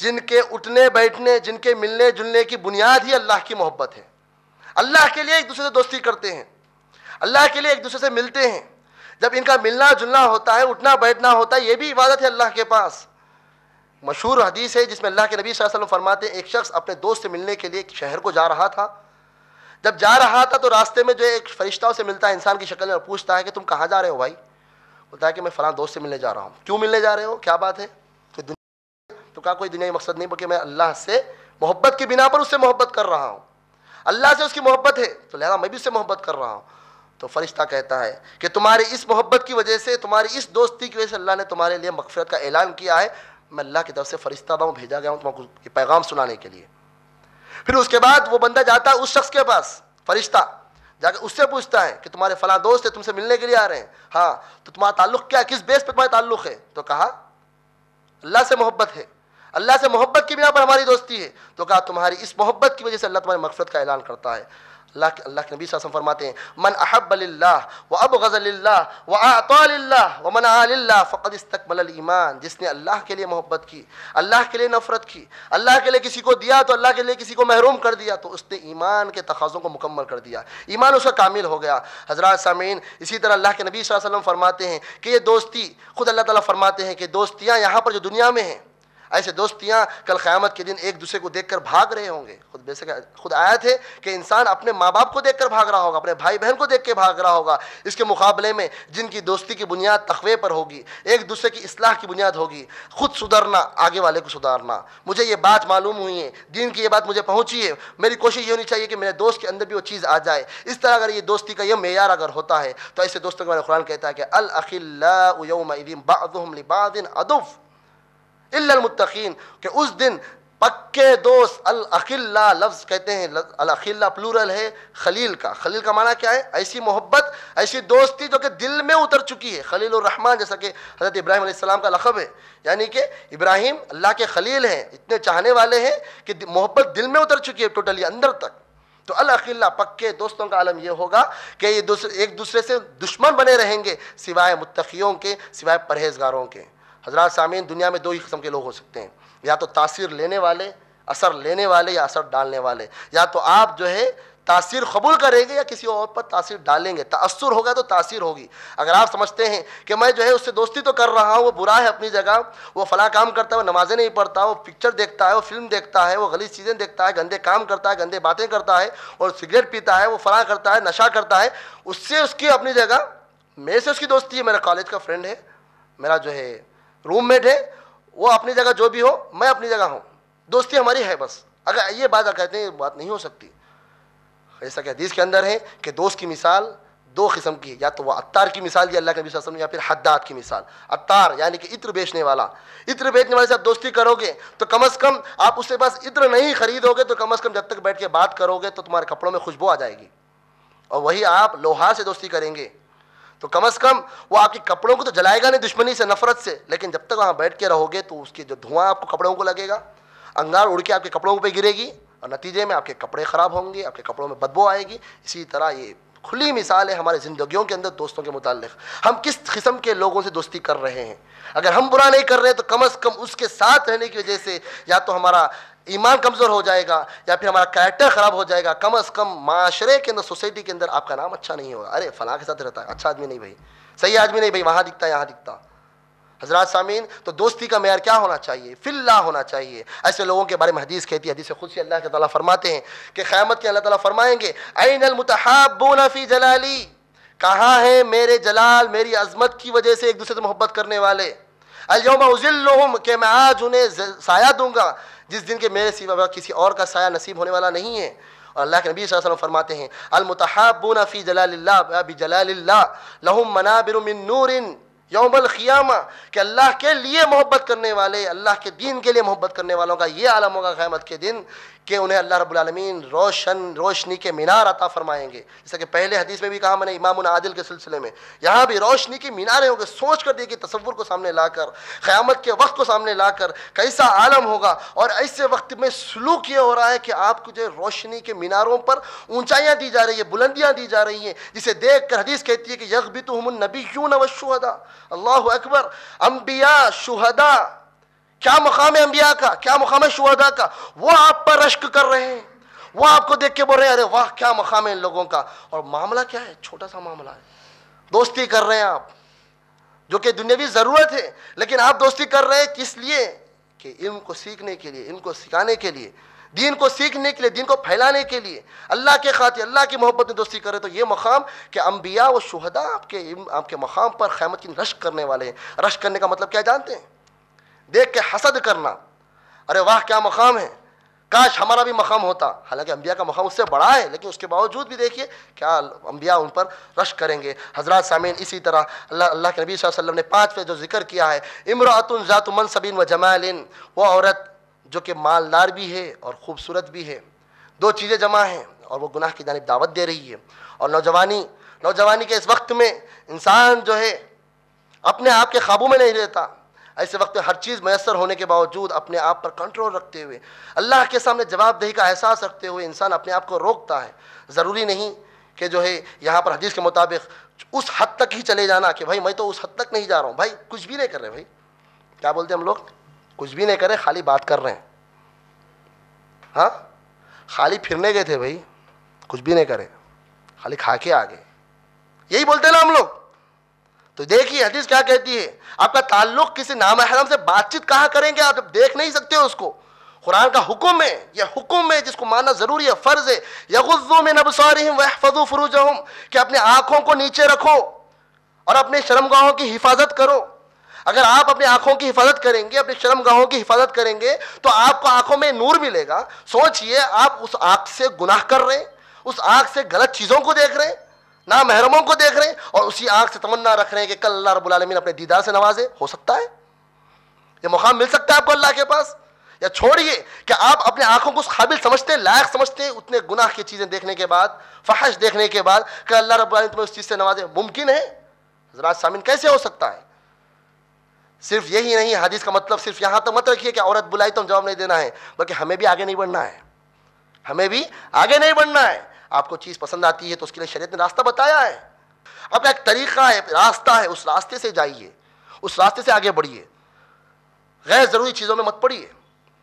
जिनके उठने बैठने जिनके मिलने जुलने की बुनियाद ही अल्लाह की मोहब्बत है अल्लाह के लिए एक दूसरे से दोस्ती करते हैं अल्लाह के लिए एक दूसरे से मिलते हैं जब इनका मिलना जुलना होता है उठना बैठना होता है ये भी इबादत है अल्लाह के पास मशहूर हदीस है जिसमें अल्लाह के नबी वसल्लम फरमाते हैं एक शख्स अपने दोस्त से मिलने के लिए एक शहर को जा रहा था जब जा रहा था तो रास्ते में जो एक फरिश्ताओं से मिलता है इंसान की शक्ल में पूछता है कि तुम कहाँ जा रहे हो भाई बोलता है कि मैं फ़लाँ दोस्त से मिलने जा रहा हूँ क्यों मिलने जा रहे हो क्या बात है चुका कोई दुनिया मकसद नहीं बल्कि मैं अल्लाह से मोहब्बत के बिना पर उससे मोहब्बत कर रहा हूँ अल्लाह से उसकी मोहब्बत है तो लिहाजा मैं भी उससे मोहब्बत कर रहा हूँ तो फरिश्ता कहता है कि तुम्हारी इस मोहब्बत की वजह से तुम्हारी इस दोस्ती की वजह से अल्लाह ने तुम्हारे लिए मकफरत का ऐलान किया है मैं अल्लाह की तरफ से फरिश्ता हूँ भेजा गया हूँ तुमको ये पैगाम सुनाने के लिए फिर उसके बाद वो बंदा जाता है उस शख्स के पास फरिश्ता जाकर उससे पूछता है कि तुम्हारे फला दोस्त है तुमसे मिलने के लिए आ रहे हैं हाँ तो तुम्हारा ताल्लुक क्या किस बेस पर तुम्हारा ताल्लुक है तो कहा अल्लाह से मोहब्बत है अल्लाह से मोहब्बत की बिना पर हमारी दोस्ती है तो कहा तुम्हारी इस मोहब्बत की वजह से अल्लाह तुम्हारी मकफरत का ऐलान करता है अल्लाह के अल्लाह के नबी सासम फरमाते हैं मन अहबल्ला व अब गज़ल्ला व आतोल्ला व मन आल्ला फ़कद इस्तकबल ईमान जिसने अल्लाह के लिए मोहब्बत की अल्लाह के लिए नफ़रत की अल्लाह के लिए किसी को दिया तो अल्लाह के लिए किसी को महरूम कर दिया तो उसने ईमान के तकाज़ों को मुकम्मल कर दिया ईमान उसका कामिल हो गया हज़रा सामीन इसी तरह अल्लाह के नबी वसम फरमाते हैं कि ये दोस्ती खुद अल्लाह ताली फरमाते हैं कि दोस्तियाँ यहाँ पर जो दुनिया में हैं ऐसे दोस्तियाँ कल क़्यामत के दिन एक दूसरे को देख कर भाग रहे होंगे खुद बेशक खुद आया थे कि इंसान अपने माँ बाप को देख कर भाग रहा होगा अपने भाई बहन को देख के भाग रहा होगा इसके मुकाबले में जिनकी दोस्ती की बुनियाद तखवे पर होगी एक दूसरे की असलाह की बुनियाद होगी खुद सुधरना आगे वाले को सुधारना मुझे ये बात मालूम हुई है दिन की ये बात मुझे पहुँची है मेरी कोशिश ये होनी चाहिए कि मेरे दोस्त के अंदर भी वो चीज़ आ जाए इस तरह अगर ये दोस्ती का यह मैार अगर होता है तो ऐसे दोस्तों के बारे कुरान कहता है कि अल अखिल्ला यौम अदुफ़ इल्लमुत्तकीन कि उस दिन पक्के दोस्त अल अखिल्ला लफ्ज़ कहते हैं अल अखिल्ला प्लूरल है खलील का खलील का माना क्या है ऐसी मोहब्बत ऐसी दोस्ती जो कि दिल में उतर चुकी है खलील रहमान जैसा कि हज़रत इब्राहिम अलैहिस्सलाम का लखब है यानी कि इब्राहिम अल्लाह के खलील हैं इतने चाहने वाले हैं कि मोहब्बत दिल में उतर चुकी है टोटली अंदर तक तो अल अखिल्ला पक्के दोस्तों का आलम यह होगा कि ये दूसरे एक दूसरे से दुश्मन बने रहेंगे सिवाय मुतफियों के सिवाय परहेजगारों के हजरत सामीन दुनिया में दो ही किस्म के लोग हो सकते हैं या तो तासीर लेने वाले असर लेने वाले या असर डालने वाले या तो आप जो है तासीर कबूल करेंगे या किसी और पर तासीर डालेंगे तसर होगा तो तासीर होगी अगर आप समझते हैं कि मैं जो है उससे दोस्ती तो कर रहा हूँ वो बुरा है अपनी जगह वो फला काम करता है वो नमाजें नहीं पढ़ता वो पिक्चर देखता है वो फिल्म देखता है वो गली चीज़ें देखता है गंदे काम करता है गंदे बातें करता है और सिगरेट पीता है वो फला करता है नशा करता है उससे उसकी अपनी जगह मेरे से उसकी दोस्ती है मेरा कॉलेज का फ्रेंड है मेरा जो है रूममेट है वो अपनी जगह जो भी हो मैं अपनी जगह हूँ दोस्ती हमारी है बस अगर ये बात कहते हैं बात नहीं हो सकती ऐसा क्या हदीस के अंदर है कि दोस्त की मिसाल दो किस्म की या तो वह अत्तार की मिसाल दी अल्लाह के नबी वसल्लम या फिर हद्दात की मिसाल अत्तार यानी कि इत्र बेचने वाला इत्र बेचने वाले से आप दोस्ती करोगे तो कम अज़ कम आप उसके पास इत्र नहीं खरीदोगे तो कम अज़ कम जब तक बैठ के बात करोगे तो तुम्हारे कपड़ों में खुशबू आ जाएगी और वही आप लोहार से दोस्ती करेंगे तो कम से कम वो आपके कपड़ों को तो जलाएगा नहीं दुश्मनी से नफरत से लेकिन जब तक वहाँ बैठ के रहोगे तो उसकी जो धुआं आपको कपड़ों को लगेगा अंगार उड़ के आपके कपड़ों पर गिरेगी और नतीजे में आपके कपड़े ख़राब होंगे आपके कपड़ों में बदबू आएगी इसी तरह ये खुली मिसाल है हमारे ज़िंदगियों के अंदर दोस्तों के मुतालिक हम किस किस्म के लोगों से दोस्ती कर रहे हैं अगर हम बुरा नहीं कर रहे तो कम अज़ कम उसके साथ रहने की वजह से या तो हमारा ईमान कमज़ोर हो जाएगा या फिर हमारा कैरेक्टर ख़राब हो जाएगा कम अज़ कम माशरे के अंदर सोसाइटी के अंदर आपका नाम अच्छा नहीं होगा अरे फलाँ के साथ रहता है अच्छा आदमी नहीं भाई सही आदमी नहीं भाई वहाँ दिखता यहाँ दिखता हजरत सामीन तो दोस्ती का मैार क्या होना चाहिए फिल्ला होना चाहिए ऐसे लोगों के बारे में हदीस कहती है हदीस खुद से अल्लाह के ताला फरमाते हैं कि क़्यामत के अल्लाह ताला फरमाएंगे ऐन अलमतहाबून फ़ी जलाली कहाँ है मेरे जलाल मेरी अजमत की वजह से एक दूसरे से मोहब्बत करने वाले अलोम उजिल्लुम के मैं आज उन्हें साया दूंगा जिस दिन के मेरे सिवा किसी और का साया नसीब होने वाला नहीं है और अल्लाह के नबी वसल्लम फरमाते हैं अलमतहाबून फ़ी जलाल्ला बि जलाल्ला लहुम मनाबिर मिन नूरिन यौमल ख़ियामा कि अल्लाह के लिए मोहब्बत करने वाले अल्लाह के दीन के लिए मोहब्बत करने वालों का ये आलम होगा क़्यामत के दिन कि उन्हें अल्लाह रबालमीन रोशन रोशनी के मीनार अता फरमाएंगे जैसा कि पहले हदीस में भी कहा मैंने इमाम आदिल के सिलसिले में यहाँ भी रोशनी की मीनारें होंगे सोच कर देगी तस्वुर को सामने लाकर क़्यामत के वक्त को सामने लाकर कैसा आलम होगा और ऐसे वक्त में सलूक ये हो रहा है कि आपको जो रोशनी के मीनारों पर ऊँचाइयाँ दी जा रही है बुलंदियाँ दी जा रही हैं जिसे देख कर हदीस कहती है कि यकबित नबी क्यों नवशुहदा अल्लाह अकबर अम्बिया शुहदा क्या है अम्बिया का क्या है शुहदा का वो आप पर रश्क कर रहे हैं वो आपको देख के बोल रहे हैं अरे वाह क्या मकाम है इन लोगों का और मामला क्या है छोटा सा मामला है दोस्ती कर रहे हैं आप जो कि दुनियावी ज़रूरत है लेकिन आप दोस्ती कर रहे हैं किस लिए कि इनको सीखने के लिए इनको सिखाने के लिए दीन को सीखने के लिए दीन को फैलाने के लिए अल्लाह के खातिर अल्लाह की मोहब्बत में दोस्ती करें तो ये मकाम कि अम्बिया व शहदा आपके आपके मकाम पर ख़ैमत की रश करने वाले हैं रश करने का मतलब क्या जानते हैं देख के हसद करना अरे वाह क्या मकाम है काश हमारा भी मकाम होता हालांकि अम्बिया का मकाम उससे बड़ा है लेकिन उसके बावजूद भी देखिए क्या अम्बिया उन पर रश करेंगे हजरत सामीन इसी तरह अल्लाह अल्ला के नबी वसल्लम ने पाँच पे जो जिक्र किया है इमरातन जातमन सबीन व जमालिन वो औरत जो कि मालदार भी है और ख़ूबसूरत भी है दो चीज़ें जमा हैं और वो गुनाह की जानब दावत दे रही है और नौजवानी नौजवानी के इस वक्त में इंसान जो है अपने आप के काबू में नहीं रहता ऐसे वक्त हर चीज़ मैसर होने के बावजूद अपने आप पर कंट्रोल रखते हुए अल्लाह के सामने जवाबदेही का एहसास रखते हुए इंसान अपने आप को रोकता है ज़रूरी नहीं कि जो है यहाँ पर हदीस के मुताबिक उस हद तक ही चले जाना कि भाई मैं तो उस हद तक नहीं जा रहा हूँ भाई कुछ भी नहीं कर रहे भाई क्या बोलते हम लोग कुछ भी नहीं करें खाली बात कर रहे हैं हाँ खाली फिरने गए थे भाई कुछ भी नहीं करे खाली खा के आ गए यही बोलते ना हम लोग तो देखिए हदीस क्या कहती है आपका ताल्लुक किसी नामहरम से बातचीत कहाँ करेंगे आप देख नहीं सकते हो उसको कुरान का हुक्म है यह हुक्म है जिसको मानना ज़रूरी है फ़र्ज़ है यगुज़ो में नबसारहम वहफजू फ़रूजहम कि अपने आँखों को नीचे रखो और अपने शर्मगाहों की हिफाजत करो अगर आप अपनी आँखों की हिफाजत करेंगे अपने शर्मगाहों की हिफाजत करेंगे तो आपको आँखों में नूर मिलेगा सोचिए आप उस आँख से गुनाह कर रहे हैं उस आँख से गलत चीज़ों को देख रहे हैं ना महरमों को देख रहे हैं और उसी आंख से तमन्ना रख रहे हैं कि कल अल्लाह आलमीन अपने दीदार से नवाजे हो सकता है ये मुकाम मिल सकता है आपको अल्लाह के पास या छोड़िए कि आप अपने आंखों को उस काबिल समझते हैं लायक समझते हैं उतने गुनाह की चीज़ें देखने के बाद फहश देखने के बाद कि अल्लाह रबालमीन तुम्हें उस चीज़ से नवाजे मुमकिन है जरा सामिन कैसे हो सकता है सिर्फ यही नहीं हदीस का मतलब सिर्फ यहाँ तो मत रखिए कि औरत बुलाई तो हम जवाब नहीं देना है बल्कि हमें भी आगे नहीं बढ़ना है हमें भी आगे नहीं बढ़ना है आपको चीज़ पसंद आती है तो उसके लिए शरीय ने रास्ता बताया है आपका एक तरीका है रास्ता है उस रास्ते से जाइए उस रास्ते से आगे बढ़िए गैर ज़रूरी चीज़ों में मत पड़िए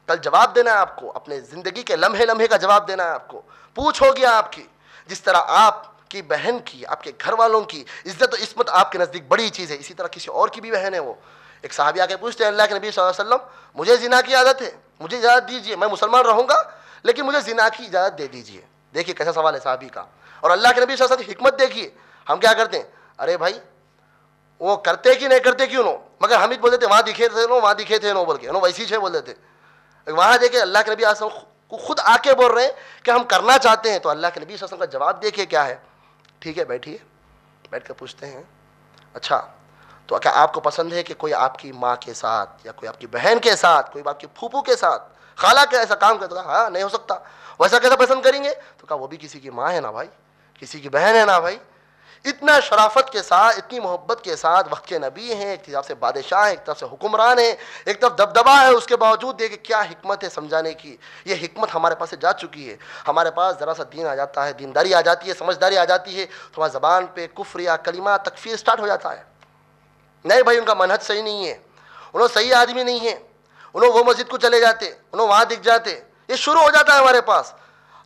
कल जवाब देना है आपको अपने ज़िंदगी के लम्हे लम्हे का जवाब देना है आपको पूछ गया आपकी जिस तरह आपकी बहन की आपके घर वालों की इज्जत और इसमत आपके नज़दीक बड़ी चीज़ है इसी तरह किसी और की भी बहन है वो एक साहबी आके पूछते हैं अल्लाह के नबी वसल्लम मुझे जिना की आदत है मुझे इजाज़त दीजिए मैं मुसलमान रहूँगा लेकिन मुझे जिना की इजाज़त दे दीजिए देखिए कैसा सवाल है साहबी का और अल्लाह के नबी साथ हमत देखिए हम क्या करते हैं अरे भाई वो करते कि नहीं करते क्यों नो मगर हम ही बोल देते वहाँ दिखे थे नो वहाँ दिखे थे नो बोल के नो वैसी छे बोल देते वहाँ देखे अल्लाह के नबी आसम को खुद आके बोल रहे हैं कि हम करना चाहते हैं तो अल्लाह के नबी आसम का जवाब देखिए क्या है ठीक है बैठिए बैठ कर पूछते हैं अच्छा तो क्या आपको पसंद है कि कोई आपकी माँ के साथ या कोई आपकी बहन के साथ कोई आपकी फूफू के साथ खाला के ऐसा काम करता हाँ नहीं हो सकता वैसा कैसा पसंद करेंगे तो कहा वो भी किसी की माँ है ना भाई किसी की बहन है ना भाई इतना शराफत के साथ इतनी मोहब्बत के साथ वक्त के नबी हैं एक तरफ से बादशाह हैं एक तरफ से हुक्मरान हैं एक तरफ दबदबा है उसके बावजूद देखिए क्या हमत है समझाने की ये हमत हमारे पास से जा चुकी है हमारे पास ज़रा सा दीन आ जाता है दीनदारी आ जाती है समझदारी आ जाती है तो हमारी ज़बान पर कुफ्र या कलिमा तकफीर स्टार्ट हो जाता है नहीं भाई उनका मनहज सही नहीं है उन्होंने सही आदमी नहीं है उन्होंने वो मस्जिद को चले जाते उन्होंने वहाँ दिख जाते ये शुरू हो जाता है हमारे पास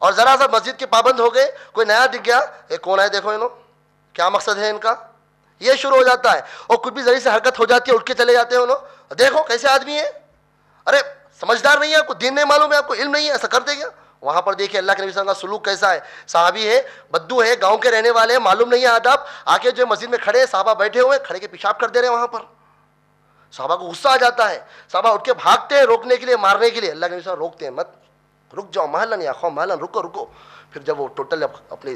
और ज़रा सा मस्जिद के पाबंद हो गए कोई नया दिख गया ये कौन है देखो इन क्या मकसद है इनका ये शुरू हो जाता है और कुछ भी जरिए से हरकत हो जाती है उठ के चले जाते हैं उन्होंने देखो कैसे आदमी है अरे समझदार नहीं है आपको दिन नहीं मालूम है आपको इल्म नहीं है ऐसा करते क्या वहाँ पर देखिए अल्लाह के नबी का सलूक कैसा है साहबी है बद्दू है गांव के रहने वाले हैं मालूम नहीं है आदाब आके जो मस्जिद में खड़े साहबा बैठे हुए खड़े के पेशाब कर दे रहे हैं वहाँ पर साहबा को गुस्सा आ जाता है साहबा उठ के भागते हैं रोकने के लिए मारने के लिए अल्लाह के नबी रोकते हैं मत रुक जाओ महलन या खो महलन रुको रुको फिर जब वो टोटल अप, अपनी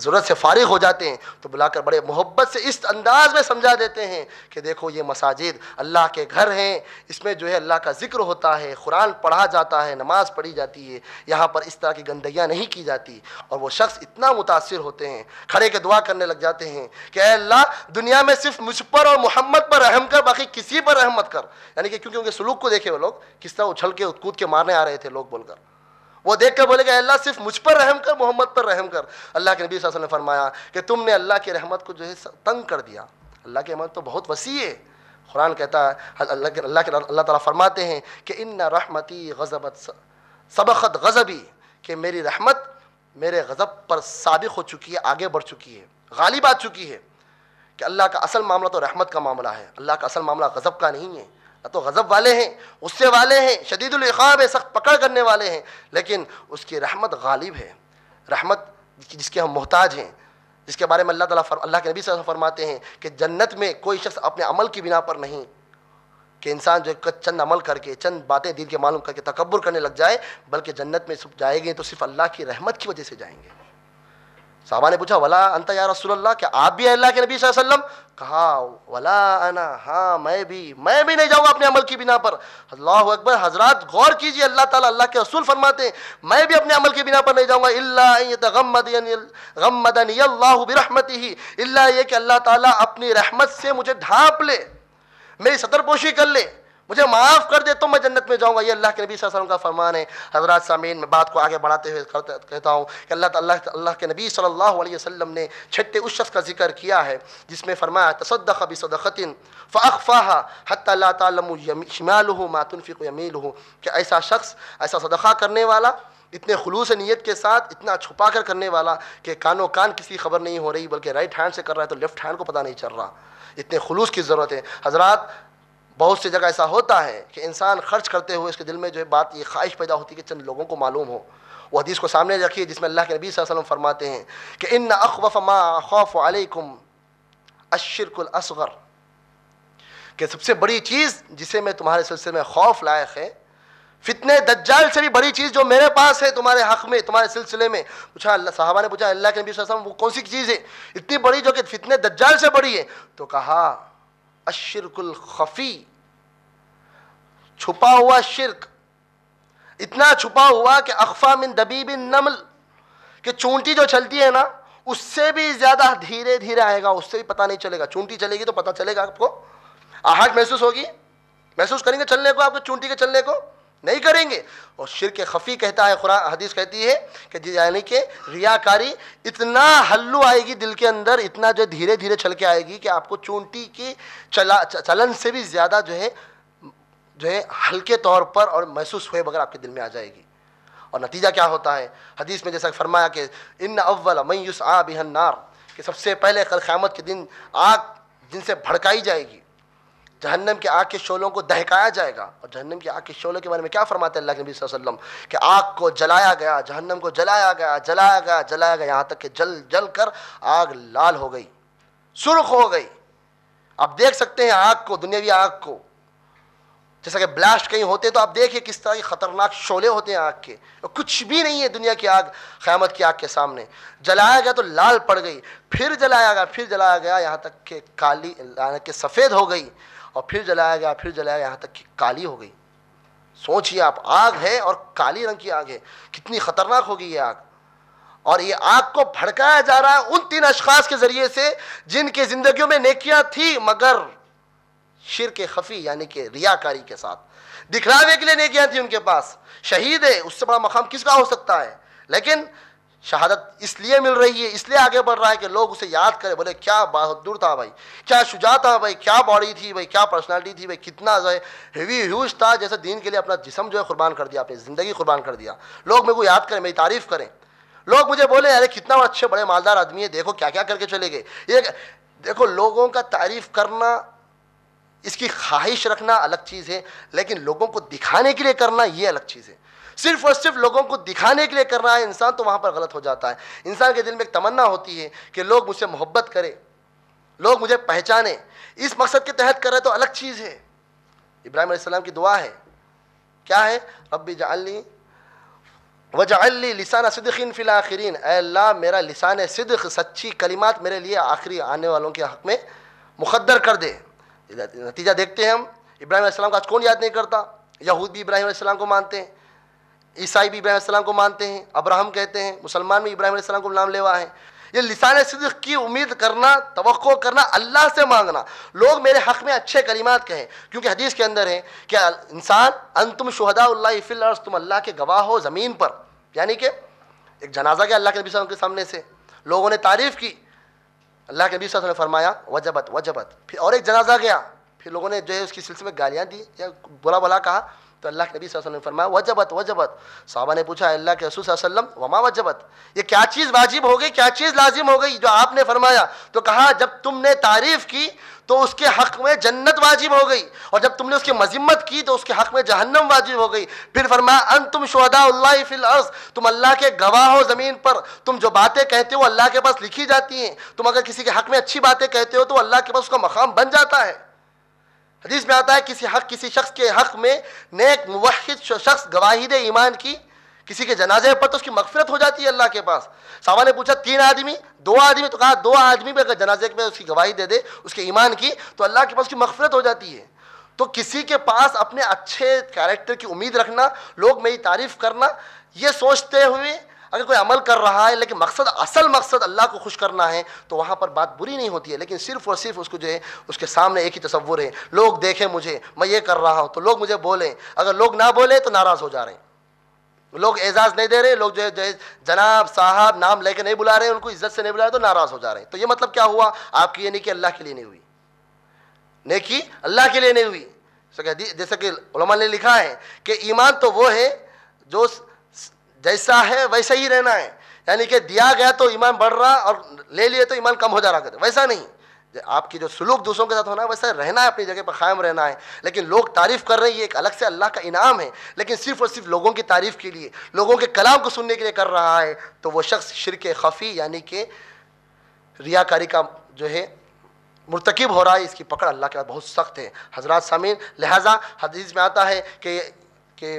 ज़रूरत से फारिग हो जाते हैं तो बुलाकर बड़े मोहब्बत से इस अंदाज में समझा देते हैं कि देखो ये मसाजिद अल्लाह के घर हैं इसमें जो है अल्लाह का जिक्र होता है कुरान पढ़ा जाता है नमाज पढ़ी जाती है यहाँ पर इस तरह की गंदगियाँ नहीं की जाती और वो शख्स इतना मुतासर होते हैं खड़े के दुआ करने लग जाते हैं कि अल्लाह दुनिया में सिर्फ मुझ पर और मोहम्मद पर रहम कर बाकी किसी पर रहमत कर यानी कि क्योंकि उनके सलूक को देखे वो लोग किस तरह उछल के कूद के मारने आ रहे थे लोग बोलकर वो देख कर बोलेगा अल्लाह सिर्फ मुझ पर रहम कर मोहम्मद पर रहम कर अल्लाह के नबी ने फरमाया कि तुमने अल्लाह की रहमत को जो है तंग कर दिया अल्लाह की रहमत तो बहुत वसी है कुरान कहता है अल्लाह के अल्लाह के ताला फरमाते हैं कि इन रहमती गज़बत सबकत गज़बी कि मेरी रहमत मेरे गज़ब पर सबक हो चुकी है आगे बढ़ चुकी है गालिब आ चुकी है कि अल्लाह का असल मामला तो रहमत का मामला है अल्लाह का असल मामला गज़ब का नहीं है तो गज़ब वाले हैं उससे वाले हैं शदीदुल्ख़ाब है सख्त पकड़ करने वाले हैं लेकिन उसकी रहमत गालिब है रहमत जिसके हम मोहताज हैं जिसके बारे में अल्लाह तला फर, अल्लाह के नबी से फरमाते हैं कि जन्नत में कोई शख्स अपने अमल की बिना पर नहीं कि इंसान जो चंद अमल करके चंद बातें दिल के मालूम करके तकबर करने लग जाए बल्कि जन्नत में सब जाएंगे तो सिर्फ अल्लाह की रहमत की वजह से जाएंगे साहबा ने पूछा वला अंत या रसूलल्लाह क्या आप भी अल्लाह के नबी वसल्लम कहा वला अना हाँ मैं भी मैं भी नहीं जाऊँगा अपने अमल की बिना पर अल्लाह अकबर हजरत गौर कीजिए अल्लाह ताला अल्लाह के रसूल फरमाते हैं मैं भी अपने अमल की बिना पर नहीं जाऊँगा इल्लामदनी ही इल्ला ये कि अल्लाह ताली अपनी रहमत से मुझे ढांप ले मेरी सतरपोशी कर ले मुझे माफ़ कर दे तो मैं जन्नत में जाऊँगा ये अल्लाह के नबी वसल्लम का फरमान है हजरत सामीन मैं बात को आगे बढ़ाते हुए कहता हूँ कि अल्लाह अल्लाह अल्लाह के नबी सल्लल्लाहु अलैहि वसल्लम ने छठे उस शख्स का जिक्र किया है जिसमें फरमाया तसदख अबी सदखतिन फ़ाहा हतम शमाल हो मातुनफ़िक यमील हो कि ऐसा शख्स ऐसा सदखा करने वाला इतने खलूस नीयत के साथ इतना छुपा कर करने वाला कि कानों कान किसी खबर नहीं हो रही बल्कि राइट हैंड से कर रहा है तो लेफ्ट हैंड को पता नहीं चल रहा इतने खलूस की ज़रूरत है हजरात बहुत सी जगह ऐसा होता है कि इंसान खर्च करते हुए इसके दिल में जो है बात ये ख्वाहिश पैदा होती है कि चंद लोगों को मालूम हो वो हदीस को सामने रखिए जिसमें अल्लाह के नबी वसल्लम फरमाते हैं कि इन अखवफ मा खौफ अलैकुम अशरकुल असगर कि सबसे बड़ी चीज़ जिसे मैं तुम्हारे सिलसिले में खौफ लायक है फितने दज्जाल से भी बड़ी चीज़ जो मेरे पास है तुम्हारे हक में तुम्हारे सिलसिले में पूछा अल्लाह साहबा ने पूछा अल्लाह के नबी वसल्लम वो कौन सी चीज़ है इतनी बड़ी जो कि फितने दज्जाल से बड़ी है तो कहा अशिरकुल खफी छुपा हुआ शिरक इतना छुपा हुआ कि अखफा मिन बिन नमल कि चूंटी जो चलती है ना उससे भी ज्यादा धीरे धीरे आएगा उससे भी पता नहीं चलेगा चूंटी चलेगी तो पता चलेगा आपको आहट महसूस होगी महसूस करेंगे चलने को आपको चूंटी के चलने को नहीं करेंगे और शिर के खफी कहता है खुरा हदीस कहती है कि यानी कि रियाकारी इतना हल्लू आएगी दिल के अंदर इतना जो धीरे धीरे चल के आएगी कि आपको चूंटी की चला चलन से भी ज़्यादा जो है जो है हल्के तौर पर और महसूस हुए बगैर आपके दिल में आ जाएगी और नतीजा क्या होता है हदीस में जैसा फरमाया कि इन अव्वल मयूस आ बिहन नार कि सबसे पहले कल क़्यामत के दिन आग जिनसे भड़काई जाएगी जहन्नम के आग के शोलों को दहकाया जाएगा और जहन्नम के आग के शोलों के बारे में क्या फरमाते अल्लाह के नबी वसल्लम कि आग को जलाया गया जहन्नम को जलाया गया जलाया गया जलाया गया यहाँ तक कि जल जल कर आग लाल हो गई सुर्ख हो गई आप देख सकते हैं आग को दुनियावी आग को जैसा कि ब्लास्ट कहीं होते तो आप देखिए किस तरह के ख़तरनाक शोले होते हैं आग के कुछ भी नहीं है दुनिया की आग क़्यामत की आग के सामने जलाया गया तो लाल पड़ गई फिर जलाया गया फिर जलाया गया यहाँ तक के काली के सफ़ेद हो गई और फिर जलाया गया फिर जलाया गया यहाँ तक कि काली हो गई सोचिए आप आग है और काली रंग की आग है कितनी खतरनाक होगी ये आग और ये आग को भड़काया जा रहा है उन तीन अशखास के जरिए से जिनके जिंदगियों में नेकियां थी मगर शिर के खफी यानी कि रियाकारी के साथ दिखलावे के लिए नेकियां थी उनके पास शहीद है उससे बड़ा मकाम किसका हो सकता है लेकिन शहादत इसलिए मिल रही है इसलिए आगे बढ़ रहा है कि लोग उसे याद करें बोले क्या बहादुर था भाई क्या शुजा था भाई क्या बॉडी थी भाई क्या पर्सनालिटी थी भाई कितना जो है ह्यूज था जैसे दीन के लिए अपना जिसम जो है कुर्बान कर दिया अपनी ज़िंदगी कुर्बान कर दिया लोग मेरे को याद करें मेरी तारीफ़ करें लोग मुझे बोले अरे कितना अच्छे बड़े मालदार आदमी है देखो क्या क्या करके चले गए ये देखो लोगों का तारीफ़ करना इसकी ख्वाहिश रखना अलग चीज़ है लेकिन लोगों को दिखाने के लिए करना ये अलग चीज़ है सिर्फ और सिर्फ लोगों को दिखाने के लिए कर रहा है इंसान तो वहाँ पर गलत हो जाता है इंसान के दिल में एक तमन्ना होती है कि लोग मुझसे मोहब्बत करें लोग मुझे पहचाने इस मकसद के तहत कर रहे तो अलग चीज़ है इब्राहिम सलाम की दुआ है क्या है रब्बी जाली वजाली लिसान सदकिन फ़िल आखिरीन अल्लाह मेरा लिसान सदक सच्ची कलिमात मेरे लिए आखिरी आने वालों के हक़ में मुकदर कर दे नतीजा देखते हैं हम इब्राहिम का आज कौन याद नहीं करता यहूद भी इब्राहिम को मानते हैं ईसाई भी इब्राहिम को मानते हैं अब्राहम कहते हैं मुसलमान भी इब्राहिम को नाम लेवा है ये लिसान सिद्ध की उम्मीद करना तो करना अल्लाह से मांगना लोग मेरे हक में अच्छे करीमात कहें क्योंकि हदीस के अंदर है कि इंसान अंतुम शुहदाफिल तुम अल्लाह के गवाह हो ज़मीन पर यानी कि एक जनाजा गया अल्लाह के नबी के सामने से लोगों ने तारीफ़ की अल्लाह के नबी ने फरमाया वजबत वजबत फिर और एक जनाजा गया फिर लोगों ने जो है उसकी सिलसिले में गालियाँ दी या बुरा भला कहा तो अल्लाह के नबी वसल्लम ने फरमाया वजबत वजबत साहबा ने पूछा अल्लाह के रसूल वसल्लम वमा वजबत ये क्या चीज़ वाजिब हो गई क्या चीज़ लाजिम हो गई जो आपने फरमाया तो कहा जब तुमने तारीफ़ की तो उसके हक में जन्नत वाजिब हो गई और जब तुमने उसकी मजम्मत की तो उसके हक में जहन्नम वाजिब हो गई फिर फरमाया अन तुम शहदा फिल अर्ज तुम अल्लाह के गवाह हो ज़मीन पर तुम जो बातें कहते हो अल्लाह के पास लिखी जाती हैं तुम अगर किसी के हक में अच्छी बातें कहते हो तो अल्लाह के पास उसका मकाम बन जाता है हदीस में आता है किसी हक किसी शख्स के हक में नेक मुवहिद शख्स गवाही दे ईमान की किसी के जनाजे पर तो उसकी मगफरत हो जाती है अल्लाह के पास साहबा ने पूछा तीन आदमी दो आदमी तो कहा दो आदमी भी अगर जनाजे में उसकी गवाही दे दे उसके ईमान की तो अल्लाह के पास उसकी मगफरत हो जाती है तो किसी के पास अपने अच्छे कैरेक्टर की उम्मीद रखना लोग मेरी तारीफ करना ये सोचते हुए अगर कोई अमल कर रहा है लेकिन मकसद असल मकसद अल्लाह को खुश करना है तो वहाँ पर बात बुरी नहीं होती है लेकिन सिर्फ और सिर्फ उसको जो है उसके सामने एक ही तस्वुर है लोग देखें मुझे मैं ये कर रहा हूँ तो लोग मुझे बोलें अगर लोग ना बोलें तो नाराज़ हो जा रहे हैं लोग एजाज़ नहीं दे रहे लोग जो है जनाब साहब नाम ले नहीं बुला रहे उनको इज्जत से नहीं बुला रहे तो नाराज़ हो जा रहे हैं तो ये मतलब क्या हुआ आपकी ये नहीं कि अल्लाह के लिए नहीं हुई नेकी अल्लाह के लिए नहीं हुई जैसा कि ने लिखा है कि ईमान तो वो है जो जैसा है वैसा ही रहना है यानी कि दिया गया तो ईमान बढ़ रहा और ले लिए तो ईमान कम हो जा रहा है वैसा नहीं आपकी जो सुलूक दूसरों के साथ होना है वैसा रहना है अपनी जगह पर कायम रहना है लेकिन लोग तारीफ़ कर रहे हैं ये एक अलग से अल्लाह का इनाम है लेकिन सिर्फ और सिर्फ लोगों की तारीफ़ के लिए लोगों के कलाम को सुनने के लिए कर रहा है तो वो शख्स शिरक खफ़ी यानी कि रियाकारी का जो है मुरतकब हो रहा है इसकी पकड़ अल्लाह के बाद बहुत सख्त है हजरत सामीन लिहाजा हदीस में आता है कि कि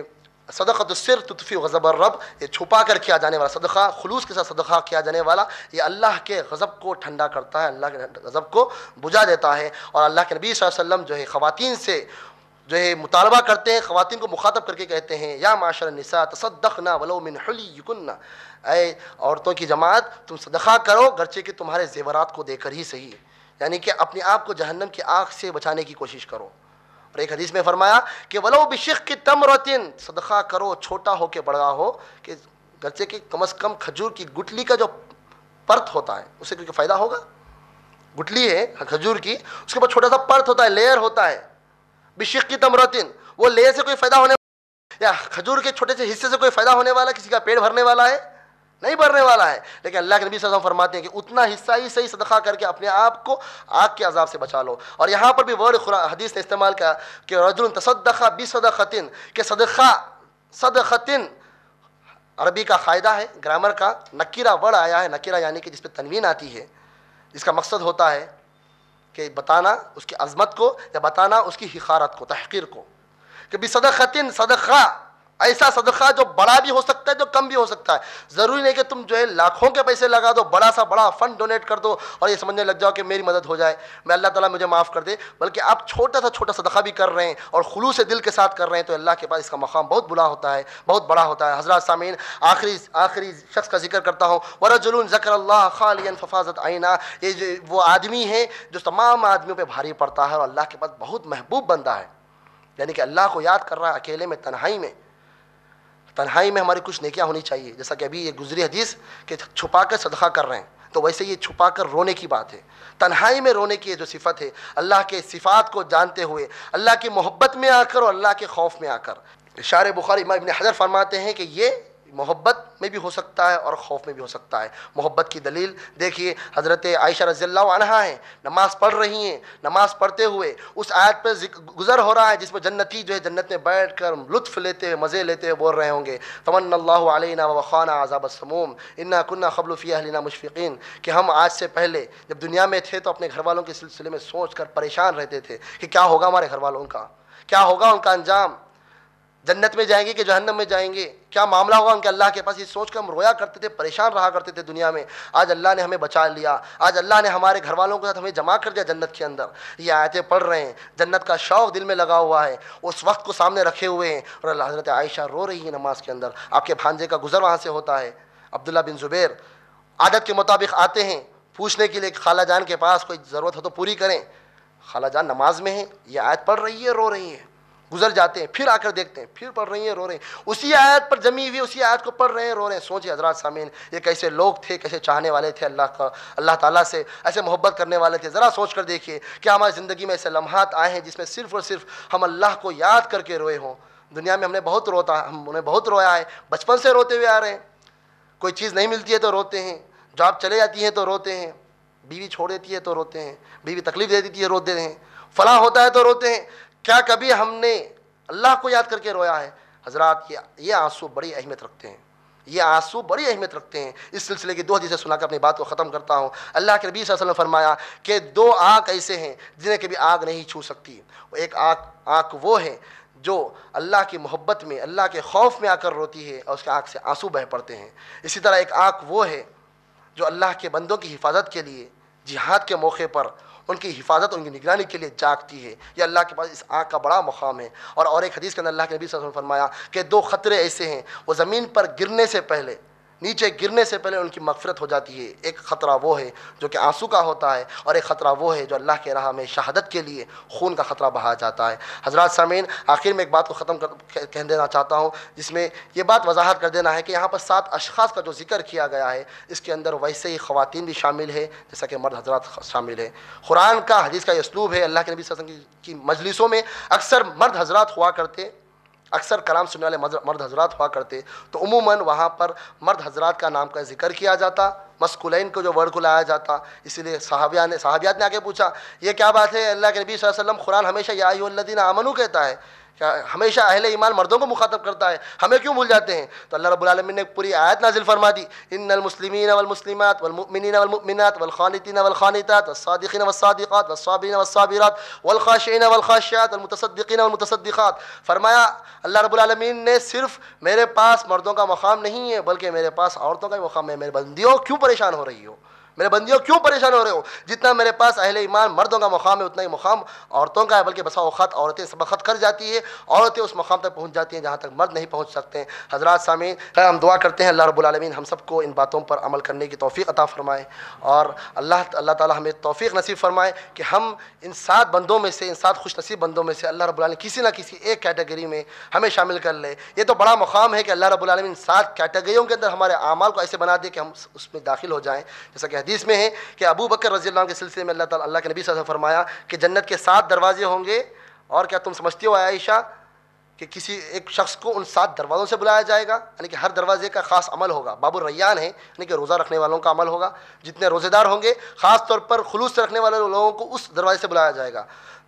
सदक़ा तो सिर तुतफ़ी गज़ब रब ये छुपा कर किया जाने वाला सदक़ा खलूस के साथ सदक़ा किया जाने वाला ये अल्लाह के गज़ब को ठंडा करता है अल्लाह के गज़ब को बुझा देता है और अल्लाह के नबी वसल्लम जो है ख़वान से जो है मुतालबा करते हैं ख़वान को मुखातब करके कहते हैं या माशर निसा तसदना वलोमिन हलीकुन्ना अय औरतों की जमात तुम सदक़ा करो गरचे कि तुम्हारे जेवरात को देकर ही सही यानी कि अपने आप को जहन्नम की आँख से बचाने की कोशिश करो पर एक हदीस में फरमाया कि वलो बिशिक की तम रोतिन सदखा करो छोटा हो के बड़ा हो कि गरचे की कम से कम खजूर की गुटली का जो पर्थ होता है उसे क्योंकि फ़ायदा होगा गुटली है खजूर की उसके बाद छोटा सा पर्थ होता है लेयर होता है बिशिक की तम तमरतिन वो लेयर से कोई फ़ायदा होने या खजूर के छोटे से हिस्से से कोई फ़ायदा होने वाला किसी का पेड़ भरने वाला है नहीं बढ़ने वाला है लेकिन अल्लाह के नबी सल्लल्लाहु अलैहि फरमाते हैं कि उतना हिस्सा ही सही सदका करके अपने आप को आग के अजाब से बचा लो और यहाँ पर भी वर्ड हदीस ने इस्तेमाल किया कि रजुल तसदखा बिसदखतिन के सदका सदखतिन अरबी का फ़ायदा है ग्रामर का नकीरा वर्ड आया है नकीरा यानी कि जिसपे तनवीन आती है जिसका मकसद होता है कि बताना उसकी अजमत को या बताना उसकी हिखारत को तहकीर को कि बिसदखतिन सदखा ऐसा सदका जो बड़ा भी हो सकता है जो कम भी हो सकता है ज़रूरी नहीं कि तुम जो है लाखों के पैसे लगा दो बड़ा सा बड़ा फंड डोनेट कर दो और ये समझने लग जाओ कि मेरी मदद हो जाए मैं अल्लाह ताला मुझे माफ़ कर दे बल्कि आप छोटा सा छोटा सदका भी कर रहे हैं और खलूस दिल के साथ कर रहे हैं तो अल्लाह के पास इसका मकाम बहुत बुला होता है बहुत बड़ा होता है हज़रा सामीन आखिरी आखिरी शख्स का जिक्र करता हूँ जुलून ज़कर अल्लाह खालियन फफाजत आइना ये जो वो आदमी है जो तमाम आदमियों पर भारी पड़ता है और अल्लाह के पास बहुत महबूब बनता है यानी कि अल्लाह को याद कर रहा है अकेले में तनहाई में तन्हाई में हमारी कुछ नेकियाँ होनी चाहिए जैसा कि अभी ये गुजरी हदीस के छुपा कर सदका कर रहे हैं तो वैसे ये छुपा कर रोने की बात है तन्हाई में रोने की जो सिफत है अल्लाह के सिफात को जानते हुए अल्लाह की मोहब्बत में आकर और अल्लाह के खौफ में आकर इशारे बुखारी इमाम इबन हजर फरमाते हैं कि ये मोहब्बत में भी हो सकता है और खौफ में भी हो सकता है मोहब्बत की दलील देखिए हज़रत आयशा रजील्ला है नमाज़ पढ़ रही हैं नमाज़ पढ़ते हुए उस आयत पर गुजर हो रहा है जिसमें जन्नती जो है जन्नत में बैठ कर लुत्फ़ लेते हुए मज़े लेते हुए बोल रहे होंगे तमन्ना वखाना आज़ाब समूम इन्ना कन्ना खबलफ़ी मुशफ़ीन कि हम आज से पहले जब दुनिया में थे तो अपने घर वालों के सिलसिले में सोच कर परेशान रहते थे कि क्या होगा हमारे घर वालों का क्या होगा उनका अंजाम जन्नत में जाएंगे कि जहन्नम में जाएंगे क्या मामला होगा उनके अल्लाह के पास ये सोच कर हम रोया करते थे परेशान रहा करते थे दुनिया में आज अल्लाह ने हमें बचा लिया आज अल्लाह ने हमारे घर वालों के साथ हमें जमा कर दिया जन्नत के अंदर ये आयतें पढ़ रहे हैं जन्नत का शौक दिल में लगा हुआ है उस वक्त को सामने रखे हुए हैं और अल्लाह हजरत आयशा रो रही है नमाज के अंदर आपके भांजे का गुजर वहाँ से होता है अब्दुल्ला बिन ज़ुबैर आदत के मुताबिक आते हैं पूछने के लिए खाला जान के पास कोई ज़रूरत हो तो पूरी करें खाला जान नमाज में है ये आयत पढ़ रही है रो रही है गुजर जाते हैं फिर आकर देखते हैं फिर पढ़ रही हैं रो रहे हैं उसी आयत पर जमी हुई उसी आयत को पढ़ रहे हैं रो रहे हैं सोचिए हजरात सामीन ये कैसे लोग थे कैसे चाहने वाले थे अल्लाह का अल्लाह ताला से ऐसे मोहब्बत करने वाले थे ज़रा सोच कर देखिए क्या हमारी ज़िंदगी में ऐसे लम्हात आए हैं जिसमें सिर्फ और सिर्फ हम अल्लाह को याद करके रोए हों दुनिया में हमने बहुत रोता हम उन्हें बहुत रोया है बचपन से रोते हुए आ रहे हैं कोई चीज़ नहीं मिलती है तो रोते हैं जॉब चले जाती है तो रोते हैं बीवी छोड़ देती है तो रोते हैं बीवी तकलीफ दे देती है तो रोते हैं फला होता है तो रोते हैं क्या कभी हमने अल्लाह को याद करके रोया है हजरत ये ये आंसू बड़ी अहमियत रखते हैं ये आंसू बड़ी अहमियत रखते हैं इस सिलसिले की दो हदीसें सुनाकर अपनी बात को ख़त्म करता हूँ अल्लाह के नबी वसल्लम फरमाया कि दो आँख ऐसे हैं जिन्हें कभी आग नहीं छू सकती एक आँख आँख वो है जो अल्लाह की मोहब्बत में अल्लाह के खौफ में आकर रोती है और उसके आँख से आंसू बह पड़ते हैं इसी तरह एक आँख वो है जो अल्लाह के बंदों की हिफाजत के लिए जिहाद के मौके पर उनकी हिफाजत उनकी निगरानी के लिए जागती है यह अल्लाह के पास इस आँख का बड़ा मकाम है और और एक हदीस के अंदर अल्लाह के नबी फरमाया कि दो ख़तरे ऐसे हैं वो ज़मीन पर गिरने से पहले नीचे गिरने से पहले उनकी मफफरत हो जाती है एक ख़तरा वो है जो कि आंसू का होता है और एक ख़तरा वो है जो अल्लाह के राह में शहादत के लिए खून का ख़तरा बहा जाता है हजरत सामीन आखिर में एक बात को ख़त्म कर कह देना चाहता हूँ जिसमें यह बात वजाहत कर देना है कि यहाँ पर सात अशखास का जो जिक्र किया गया है इसके अंदर वैसे ही ख़वान भी शामिल है जैसा कि मर्द हजरात शामिल है कुरान का हदीस का इसलूब है अल्लाह के नबी की मजलिसों में अक्सर मर्द हजरात हुआ करते अक्सर कलाम सुनने वाले मर्द हजरात हुआ करते तो उमूमन वहाँ पर मर्द हजरात का नाम का जिक्र किया जाता मस्कुलैन को जो वर्ड को लाया जाता इसीलिए साहबिया ने साहबियात ने आगे पूछा ये क्या बात है अल्लाह के नबी वसल्लम कुरान हमेशा यादी आमनू कहता है हमेशा अहल ईमान मर्दों को मुखातब करता है हमें क्यों भूल जाते हैं तो अल्लाह रबालमीन ने पूरी आयत नाजिल फरमा दी इन नलमसलिमिन वलमसलिमत वलमिन वलमिनत वलखानतिन वलखानतात वसादिकिन वसादिकात वसाबिन वसाबिरत वलखाशीन वलखाशियात वलमतसद्दिकिन वलमतसद्दिकात फरमाया अल्लाह रबालमीन ने सिर्फ मेरे पास मर्दों का मकाम नहीं है बल्कि मेरे पास औरतों का मकाम है मेरे बंदियों क्यों परेशान हो रही हो मेरे बंदियों क्यों परेशान हो रहे हो जितना मेरे पास अहले ईमान मर्दों का मुकाम है उतना ही मुकाम औरतों का है बल्कि बसा औत औरतें सबखत कर जाती है औरतें उस मकाम तक पहुँच जाती हैं जहाँ तक मर्द नहीं पहुँच सकते हैं हजरात सामीन हम दुआ करते हैं अल्लाह रबालमीन हम सबको इन बातों पर अमल करने की तोफ़ी अता फ़रमाए और अल्लाह अल्लाह ताली हमें तोफ़ी नसीब फ़रमाए कि हम इन सात बंदों में से इन सात खुश नसीब बंदों में से अल्लाह रबालमीन किसी ना किसी एक कैटेगरी में हमें शामिल कर ले ये तो बड़ा मुकाम है कि अल्लाह रबालमीन सात कैटेगरियों के अंदर हमारे आमाल को ऐसे बना दे कि हम उसमें दाखिल हो जाएँ जैसा कि हदीस में है कि अबू बकर रजील्ला के सिलसिले में अल्लाह ताला अल्लाह के नबी वसल्लम फरमाया कि जन्नत के सात दरवाजे होंगे और क्या तुम समझती हो आयशा कि किसी एक शख्स को उन सात दरवाज़ों से बुलाया जाएगा यानी कि हर दरवाजे का खास अमल होगा बाबू रैयान है यानी कि रोज़ा रखने वालों का अमल होगा जितने रोज़ेदार होंगे ख़ास तौर पर खलूस रखने वाले लोगों को उस दरवाजे से बुलाया जाएगा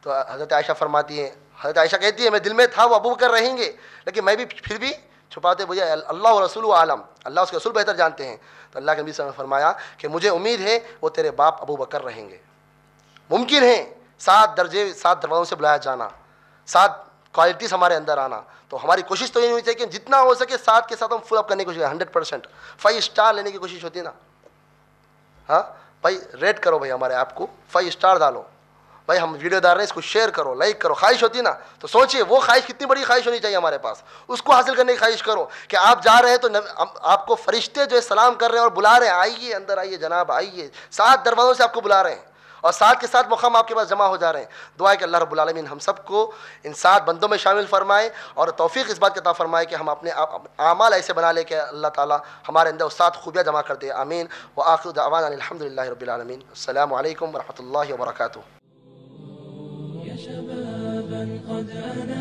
तो हज़रत आयशा फरमाती हैं हज़रत आयशा कहती है मैं दिल में था वो अबू बकर रहेंगे लेकिन मैं भी फिर भी छुपाते भैया अल्लाह रसूल आलम अल्लाह उसके रसूल बेहतर जानते हैं तो अल्लाह के नबी ने फरमाया कि मुझे उम्मीद है वो तेरे बाप अबू बकर रहेंगे मुमकिन है सात दर्जे सात दरवाज़ों से बुलाया जाना सात क्वालिटीज़ हमारे अंदर आना तो हमारी कोशिश तो यही होनी चाहिए कि जितना हो सके साथ के साथ हम फुल अप करने की कोशिश हंड्रेड परसेंट फाइव स्टार लेने की कोशिश होती है ना हाँ भाई रेट करो भाई हमारे आपको फाइव स्टार डालो भाई हम वीडियो डाल रहे हैं इसको शेयर करो लाइक करो ख्वाहिश होती ना तो सोचिए वो ख्वाहिश कितनी बड़ी ख्वाहिश होनी चाहिए हमारे पास उसको हासिल करने की ख्वाहिश करो कि आप जा रहे हैं तो नब, आपको फरिश्ते जो है सलाम कर रहे हैं और बुला रहे हैं आइए अंदर आइए जनाब आइए सात दरवाज़ों से आपको बुला रहे हैं और साथ के साथ मुकाम आपके पास जमा हो जा रहे हैं दुआ के कि अल्लाह रबालमीन हम सबको इन सात बंदों में शामिल फरमाए और तोफ़ी इस बात के ता फरमाए कि हम अपने आमाल ऐसे बना लें कि अल्लाह ताला हमारे अंदर सात खूबियाँ जमा कर दे आमीन व आखिर दावान अलहमदिल्ला रबालमीन अल्लाम वरहमल वर्का قد أنا